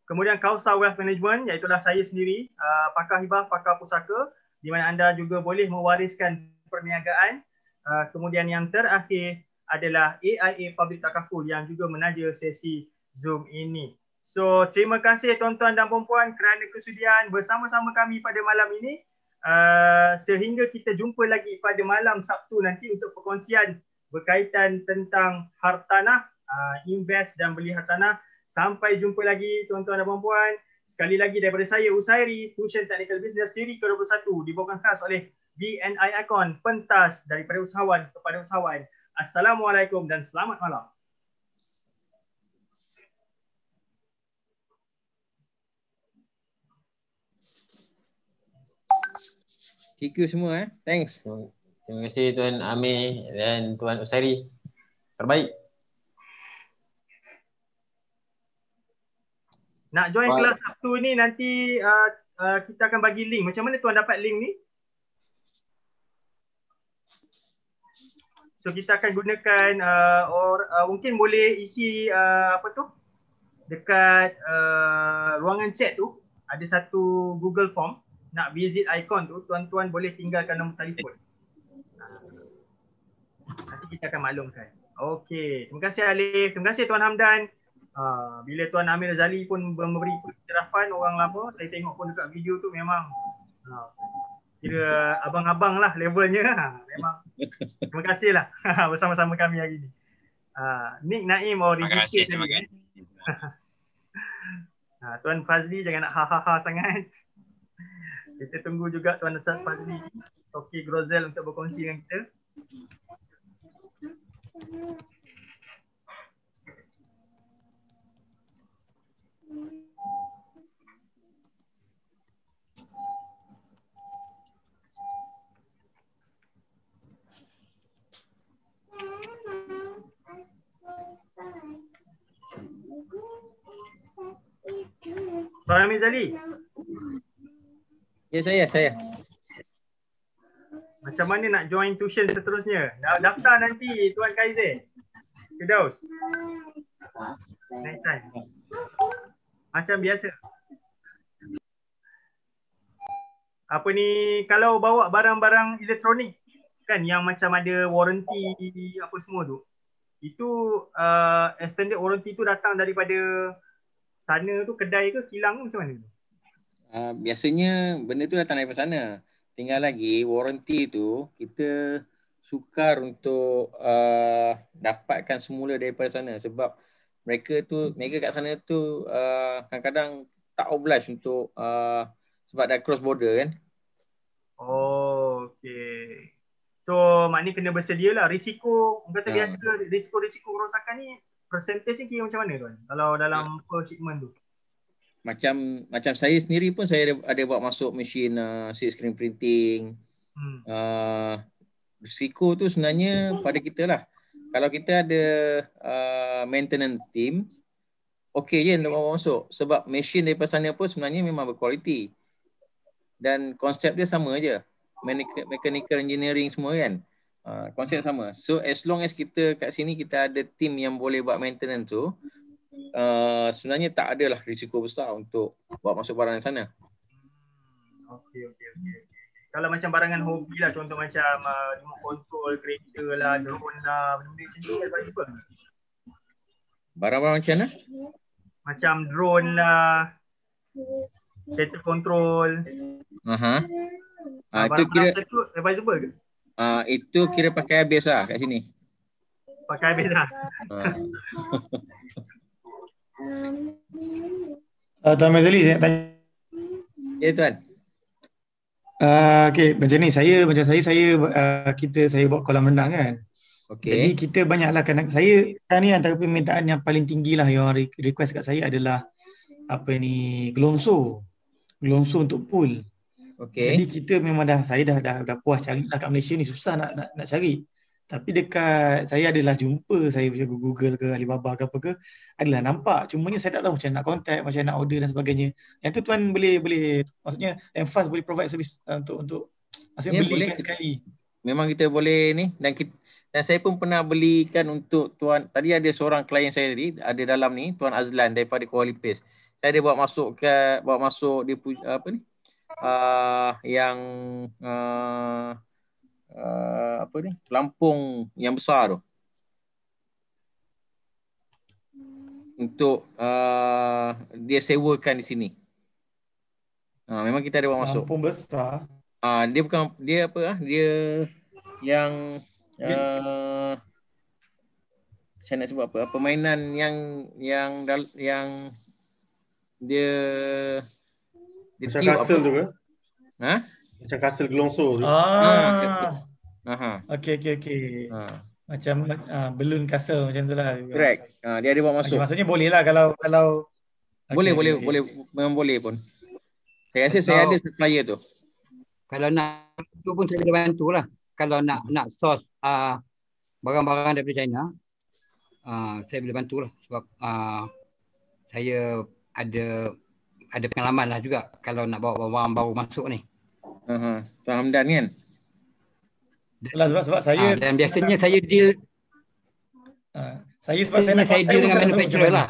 Kemudian Kausa Wealth Management iaitu saya sendiri, uh, pakar hibah, pakar pusaka di mana anda juga boleh mewariskan perniagaan. Uh, kemudian yang terakhir adalah AIA Public Takaful yang juga menaja sesi Zoom ini. So terima kasih tuan-tuan dan puan-puan kerana kesudian bersama-sama kami pada malam ini. Uh, sehingga kita jumpa lagi pada malam Sabtu nanti untuk perkongsian berkaitan tentang hartanah, uh, invest dan beli hartanah. Sampai jumpa lagi tuan-tuan dan puan-puan. Sekali lagi daripada saya Usairi, Fusion Technical Business Siri ke-21 dibawakan khas oleh BNI Icon, pentas daripada usahawan kepada usahawan. Assalamualaikum dan selamat malam. Thank you semua. Eh. Thanks. Terima kasih Tuan Amir dan Tuan Usairi. Terbaik. Nak join Baik. kelas Sabtu ni nanti uh, uh, kita akan bagi link. Macam mana tuan dapat link ni? So kita akan gunakan uh, or uh, mungkin boleh isi uh, apa tu? Dekat uh, ruangan chat tu ada satu Google form nak visit icon tu tuan-tuan boleh tinggalkan nombor telefon. Nanti kita akan maklumkan. Okey, terima kasih Alif, terima kasih tuan Hamdan. Uh, bila Tuan Amir Zali pun memberi pencerahan orang lama, saya tengok pun dekat video tu memang uh, kira abang-abang lah levelnya. Ah, memang terima kasih lah bersama-sama kami hari ni. Uh, Nick Naim or Terima kasih. Terima kasih. Kan? Tuan Fazli jangan nak ha-ha-ha sangat. kita tunggu juga Tuan Ustaz Fazli. Okey, Grozel untuk berkongsi dengan kita. Pak Hamiz Ali. Ya, saya, saya. Macam mana nak join tuition seterusnya? Dah daftar nanti Tuan Kaizer. Kedaus. Next time. Macam biasa. Apa ni, kalau bawa barang-barang elektronik kan yang macam ada warranty apa semua tu. Itu uh, extended warranty tu datang daripada sana tu kedai ke kilang ke macam mana Uh, biasanya benda tu datang dari sana. Tinggal lagi warranty tu kita sukar untuk uh, dapatkan semula daripada sana sebab mereka tu mereka kat sana tu uh, kadang-kadang tak oblige untuk uh, sebab dah cross border kan. Oh, okay. So, maknanya kena bersedia lah. Risiko, kata yeah. biasa, risiko-risiko kerosakan ni percentage ni kira macam mana tuan? Kalau dalam yeah. per shipment tu. Macam macam saya sendiri pun saya ada, ada buat masuk mesin uh, screen printing. Hmm. Uh, risiko tu sebenarnya pada kita lah. Kalau kita ada uh, maintenance team, okey je untuk bawa masuk. Sebab mesin daripada sana pun sebenarnya memang berkualiti. Dan konsep dia sama je. Mechanical engineering semua kan. Hmm. Uh, konsep sama. So as long as kita kat sini kita ada tim yang boleh buat maintenance tu, uh, sebenarnya tak ada lah risiko besar untuk buat masuk barang sana. Okay okay Okay. Kalau macam barangan hobi lah contoh macam uh, remote control kereta lah, drone lah, benda macam ni kan apa? Barang-barang macam mana? Macam drone lah. Kereta control. Aha. Uh-huh. Ah uh, itu kira advisable ke? Uh, itu kira pakai habis lah kat sini. Pakai habis lah. Uh. uh, Tuan Mazali, saya nak tanya. Ya, Tuan. Uh, okay, macam ni. Saya, macam saya, saya uh, kita saya buat kolam renang kan. Okay. Jadi kita banyaklah kan. Saya, kan ni antara permintaan yang paling tinggi lah yang request kat saya adalah apa ni, gelongso. Gelongso untuk pool. Okay. Jadi kita memang dah saya dah dah, dah puas cari lah kat Malaysia ni susah nak nak nak cari. Tapi dekat saya adalah jumpa saya macam Google ke Alibaba ke apa ke adalah nampak. Cuma ni saya tak tahu macam nak contact, macam nak order dan sebagainya. Yang tu tuan boleh boleh maksudnya Enfast boleh provide servis uh, untuk untuk maksudnya ya, beli boleh. sekali. Memang kita boleh ni dan kita dan saya pun pernah belikan untuk tuan tadi ada seorang klien saya tadi ada dalam ni tuan Azlan daripada Kuala Lumpur. Saya ada buat masuk ke buat masuk dia apa ni uh, yang uh, uh, apa ni? Pelampung yang besar tu. Untuk uh, dia sewakan di sini. Ha, memang kita ada orang masuk. Lampung besar. Ah, dia bukan dia apa ah? Dia yang uh, saya nak sebut apa? Permainan yang yang yang dia macam tiup castle apa? tu ke? Ha? Macam castle gelongso tu. Ah. Ha. Aha. Okey okey okey. Ha. Macam uh, balloon castle macam tu lah. Correct. Uh, dia ada buat masuk. Okay, maksudnya boleh lah kalau kalau boleh okay, boleh okay. boleh memang boleh pun. Saya rasa so, saya ada supplier tu. Kalau nak tu pun saya boleh bantulah. Kalau nak nak source uh, barang-barang daripada China, uh, saya boleh bantulah sebab uh, saya ada ada pengalaman lah juga kalau nak bawa barang baru masuk ni. Uh-huh. Tuan Hamdan kan? Dan, sebab, sebab saya... Uh, dan biasanya saya deal... Ah, saya sebab saya, saya, deal dengan manufacturer lah.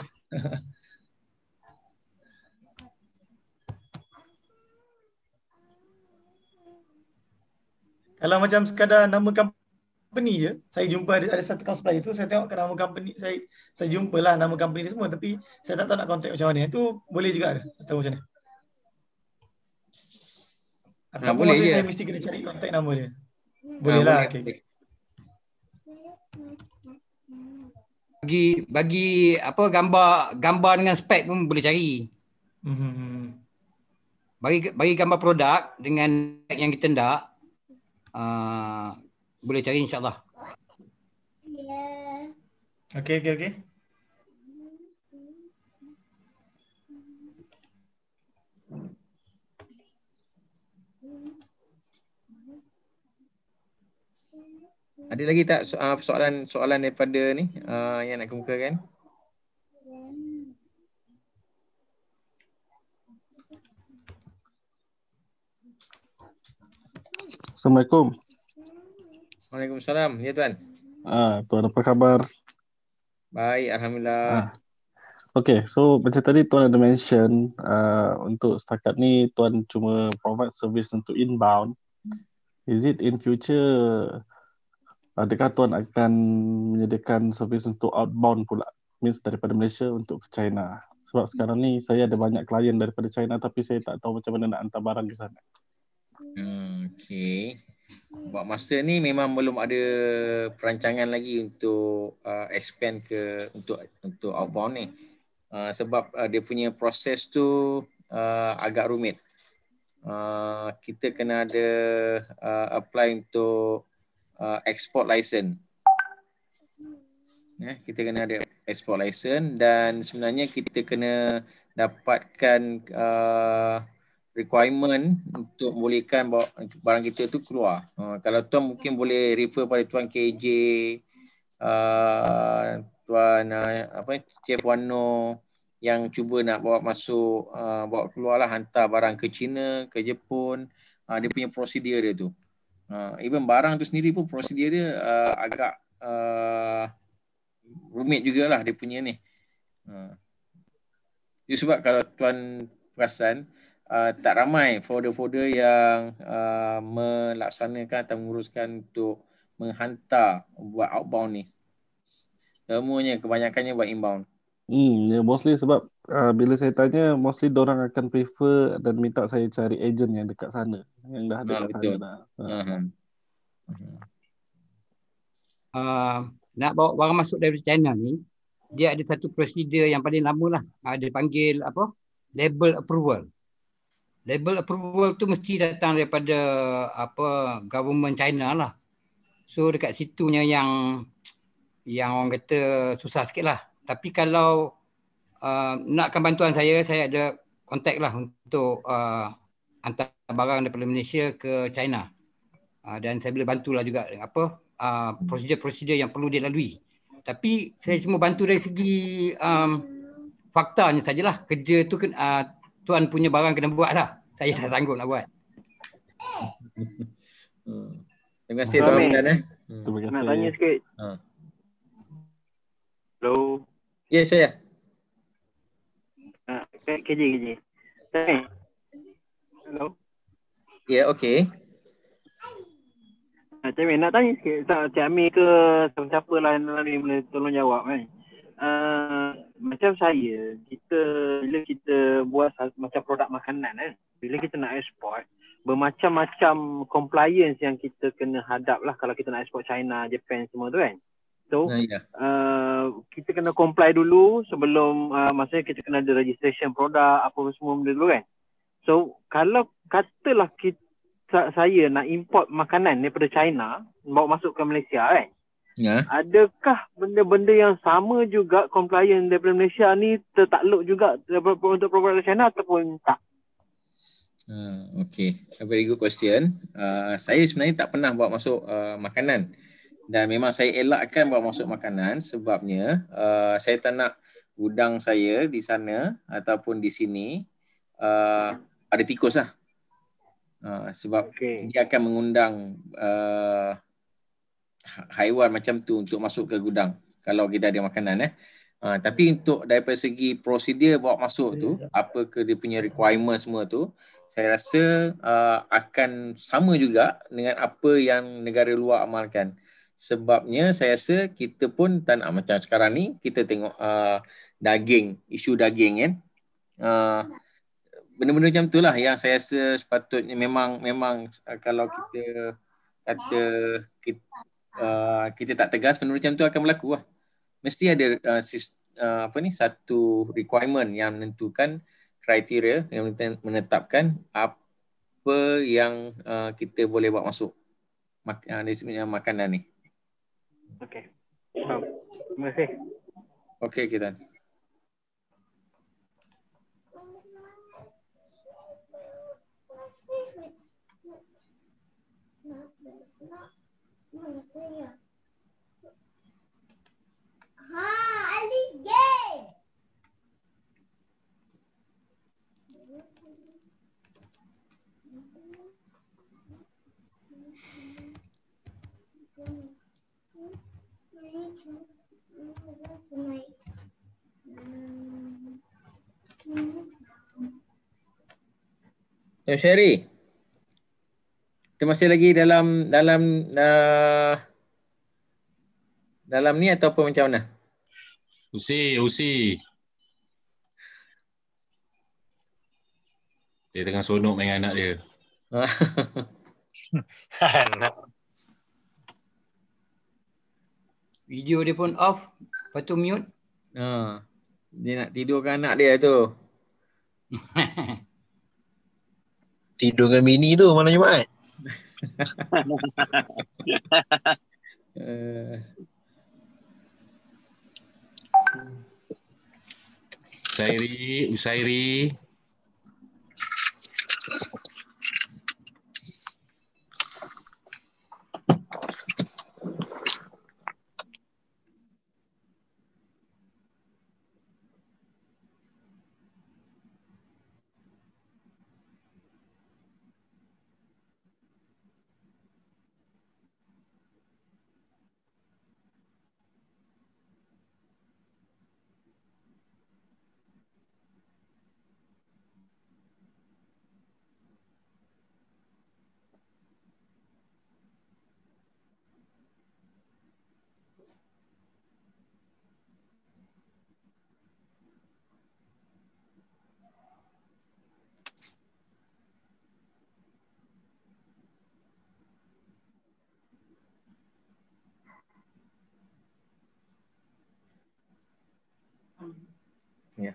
kalau macam sekadar nama kampung company je saya jumpa ada, ada satu kaum supplier tu saya tengok ke nama company saya saya jumpalah nama company ni semua tapi saya tak tahu nak contact macam mana itu boleh juga ke atau macam mana Atau ha, boleh saya mesti kena cari contact nama dia ah, boleh lah boleh. okay. bagi bagi apa gambar gambar dengan spek pun boleh cari. Hmm. Bagi bagi gambar produk dengan yang kita hendak ah, boleh cari insyaallah. Ya. okay. okey okey. Ada lagi tak soalan-soalan ah, daripada ni uh, yang nak kemukakan? Assalamualaikum. Waalaikumsalam. Ya tuan. Ah, tuan apa khabar? Baik, alhamdulillah. Ah. Okay, so macam tadi tuan ada mention uh, untuk setakat ni tuan cuma provide service untuk inbound. Is it in future adakah tuan akan menyediakan service untuk outbound pula? Means daripada Malaysia untuk ke China. Sebab sekarang ni saya ada banyak klien daripada China tapi saya tak tahu macam mana nak hantar barang ke sana. Hmm, okay. Hmm. Buat masa ni memang belum ada perancangan lagi untuk uh, expand ke untuk untuk outbound ni. Uh, sebab uh, dia punya proses tu uh, agak rumit. Uh, kita kena ada uh, apply untuk uh, export license. Yeah, hmm. kita kena ada export license dan sebenarnya kita kena dapatkan uh, requirement untuk membolehkan bawa barang kita tu keluar. Uh, kalau tuan mungkin boleh refer pada tuan KJ uh, tuan uh, apa Chef Wano yang cuba nak bawa masuk uh, bawa keluarlah hantar barang ke China, ke Jepun, uh, dia punya prosedur dia tu. Uh, even barang tu sendiri pun prosedur dia uh, agak uh, rumit jugalah dia punya ni. Uh. Itu sebab kalau tuan perasan uh, tak ramai folder-folder yang uh, melaksanakan atau menguruskan untuk menghantar buat outbound ni. Semuanya kebanyakannya buat inbound. Hmm, yeah, mostly sebab uh, bila saya tanya mostly orang akan prefer dan minta saya cari agent yang dekat sana yang dah ada ah, dekat sana uh nak bawa barang masuk dari China ni dia ada satu prosedur yang paling lama lah. Uh, panggil apa? Label approval label approval tu mesti datang daripada apa government China lah. So dekat situnya yang yang orang kata susah sikit lah. Tapi kalau uh, nakkan bantuan saya, saya ada kontak lah untuk uh, hantar barang daripada Malaysia ke China. Uh, dan saya boleh bantulah juga apa uh, prosedur-prosedur yang perlu dilalui. Tapi saya cuma bantu dari segi um, faktanya sajalah. Kerja tu kena, uh, Tuan punya barang kena buat lah. Saya tak sanggup nak buat. Hmm. Terima kasih Tuan Abdan. Eh. Hmm. Terima kasih. Nak tanya sikit. Ha. Hello. Ya, yes, saya. kerja ah, KJ. Hello. Ya, yeah, okay. Ah, Cik Amin, nak tanya sikit. Tak, Cik Amin ke siapa-siapa lah yang tolong jawab kan. Ah, macam saya kita bila kita buat macam produk makanan eh bila kita nak export bermacam-macam compliance yang kita kena hadap lah kalau kita nak export China, Japan semua tu kan. So uh, kita kena comply dulu sebelum uh, maksudnya kita kena ada registration produk apa semua benda dulu kan. So kalau katalah kita saya nak import makanan daripada China bawa masuk ke Malaysia kan. Eh? Yeah. Adakah benda-benda yang sama juga compliance daripada Malaysia ni tertakluk juga untuk program nasional ataupun tak? Uh, ha, okay, A very good question. Uh, saya sebenarnya tak pernah bawa masuk uh, makanan dan memang saya elakkan bawa masuk makanan sebabnya uh, saya tak nak gudang saya di sana ataupun di sini uh, ada tikus lah. Uh, sebab okay. dia akan mengundang uh, Ha- haiwan macam tu untuk masuk ke gudang kalau kita ada makanan eh. Ha, tapi untuk daripada segi prosedur bawa masuk tu, ya, ya. apa ke dia punya requirement semua tu, saya rasa uh, akan sama juga dengan apa yang negara luar amalkan. Sebabnya saya rasa kita pun tak nak macam sekarang ni, kita tengok uh, daging, isu daging kan. Uh, benda-benda macam tu lah yang saya rasa sepatutnya memang memang uh, kalau kita kata kita, Ah. Ah, kita tak tegas penurut macam tu akan berlaku lah. Mesti ada uh, sis, uh, apa ni satu requirement yang menentukan kriteria yang menetapkan apa yang uh, kita boleh buat masuk mak uh, makanan ni. Okay, Terima kasih. Okay kita. Okay. ها ألف جاي يا شريك kita masih lagi dalam dalam uh, dalam ni ataupun macam mana? Usi, usi. Dia tengah sonok dengan anak dia. anak. Video dia pun off, lepas tu mute. Ha. Dia nak tidurkan anak dia tu. tidurkan mini tu malam Jumaat. Usairi, Usairi. Yeah.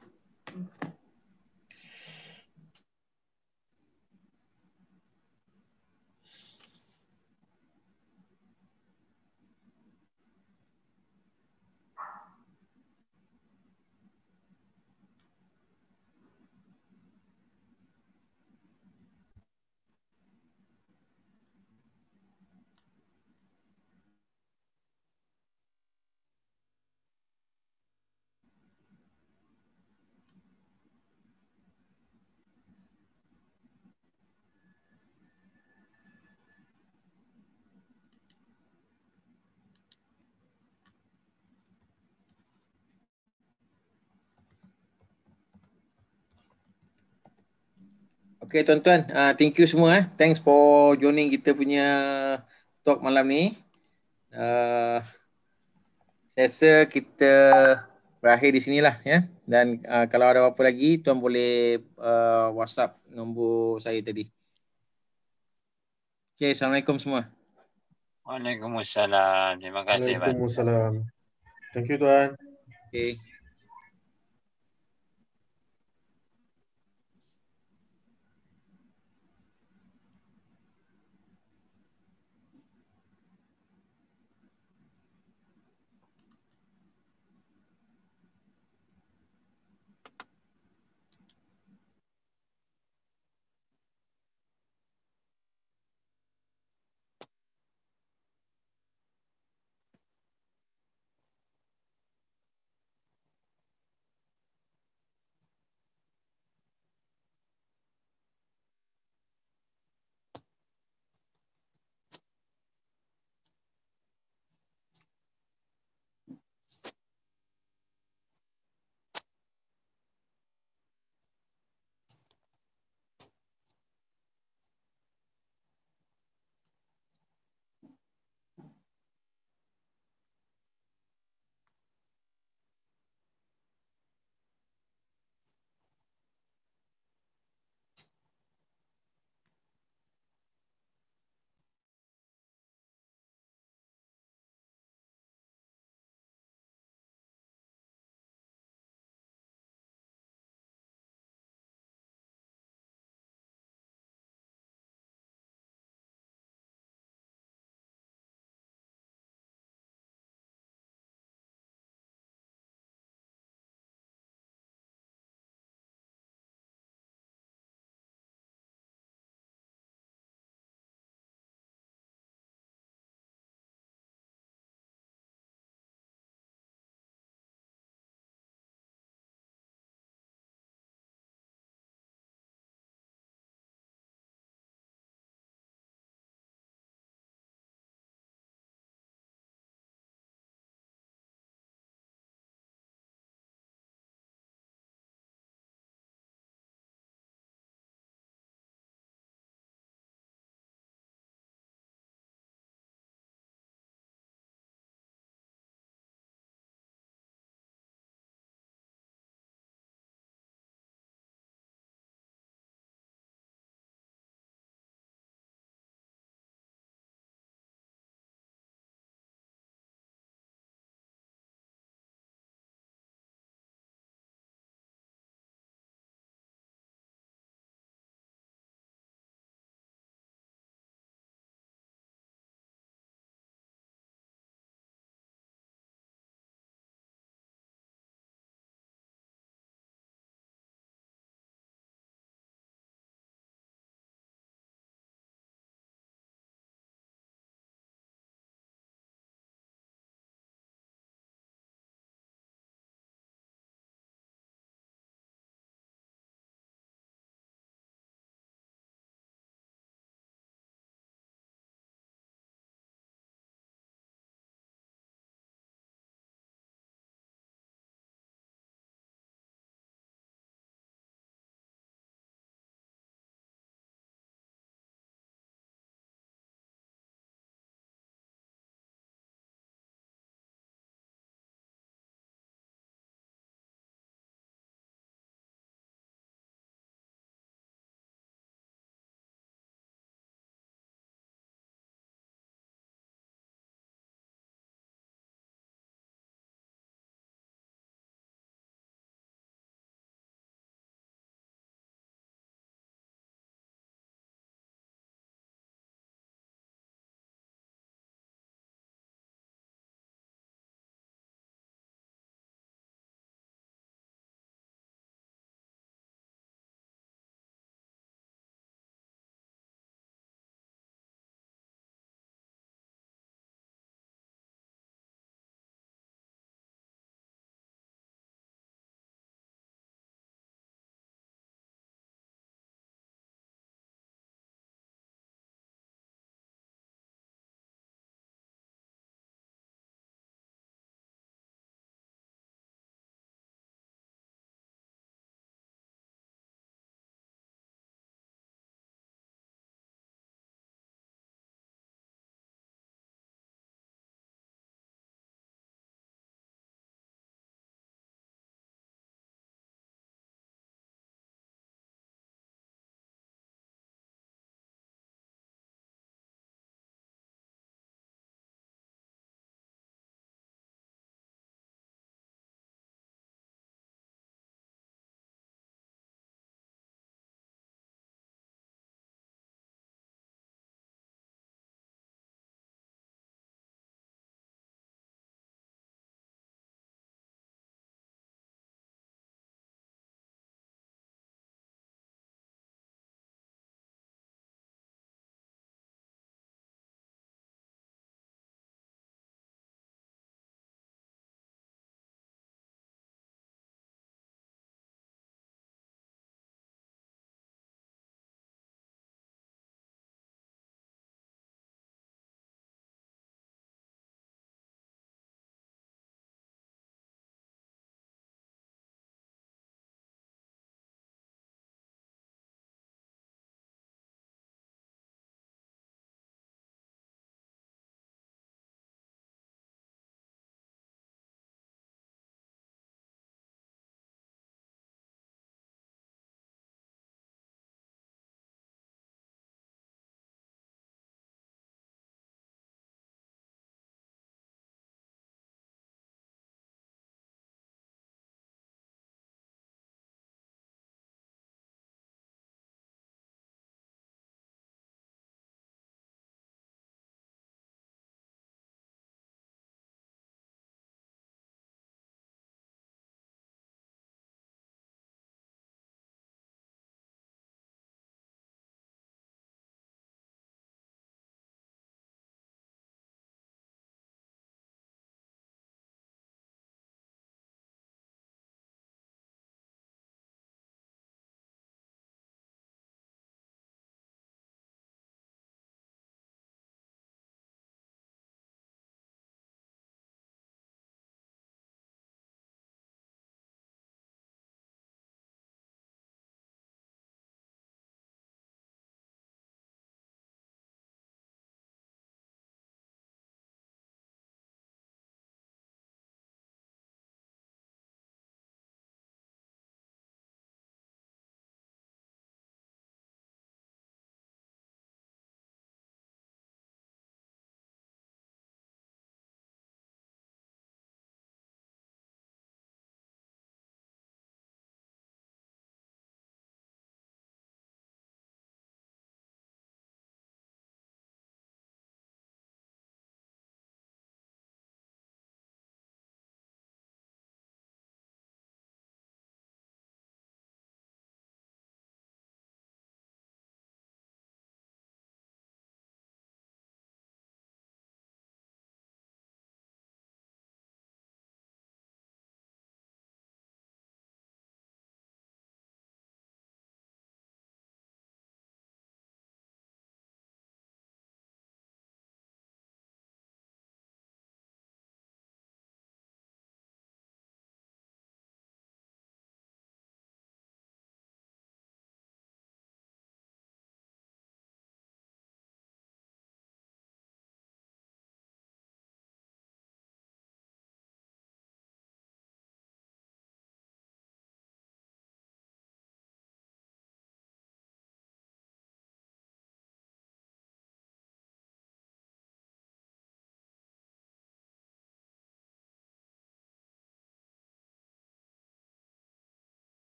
Okay tuan-tuan, uh, thank you semua. Eh. Thanks for joining kita punya talk malam ni. Uh, saya rasa kita berakhir di sinilah. ya. Yeah? Dan uh, kalau ada apa-apa lagi, tuan boleh uh, WhatsApp nombor saya tadi. Okay, Assalamualaikum semua. Waalaikumsalam. Terima kasih. Waalaikumsalam. Thank you tuan. Okay.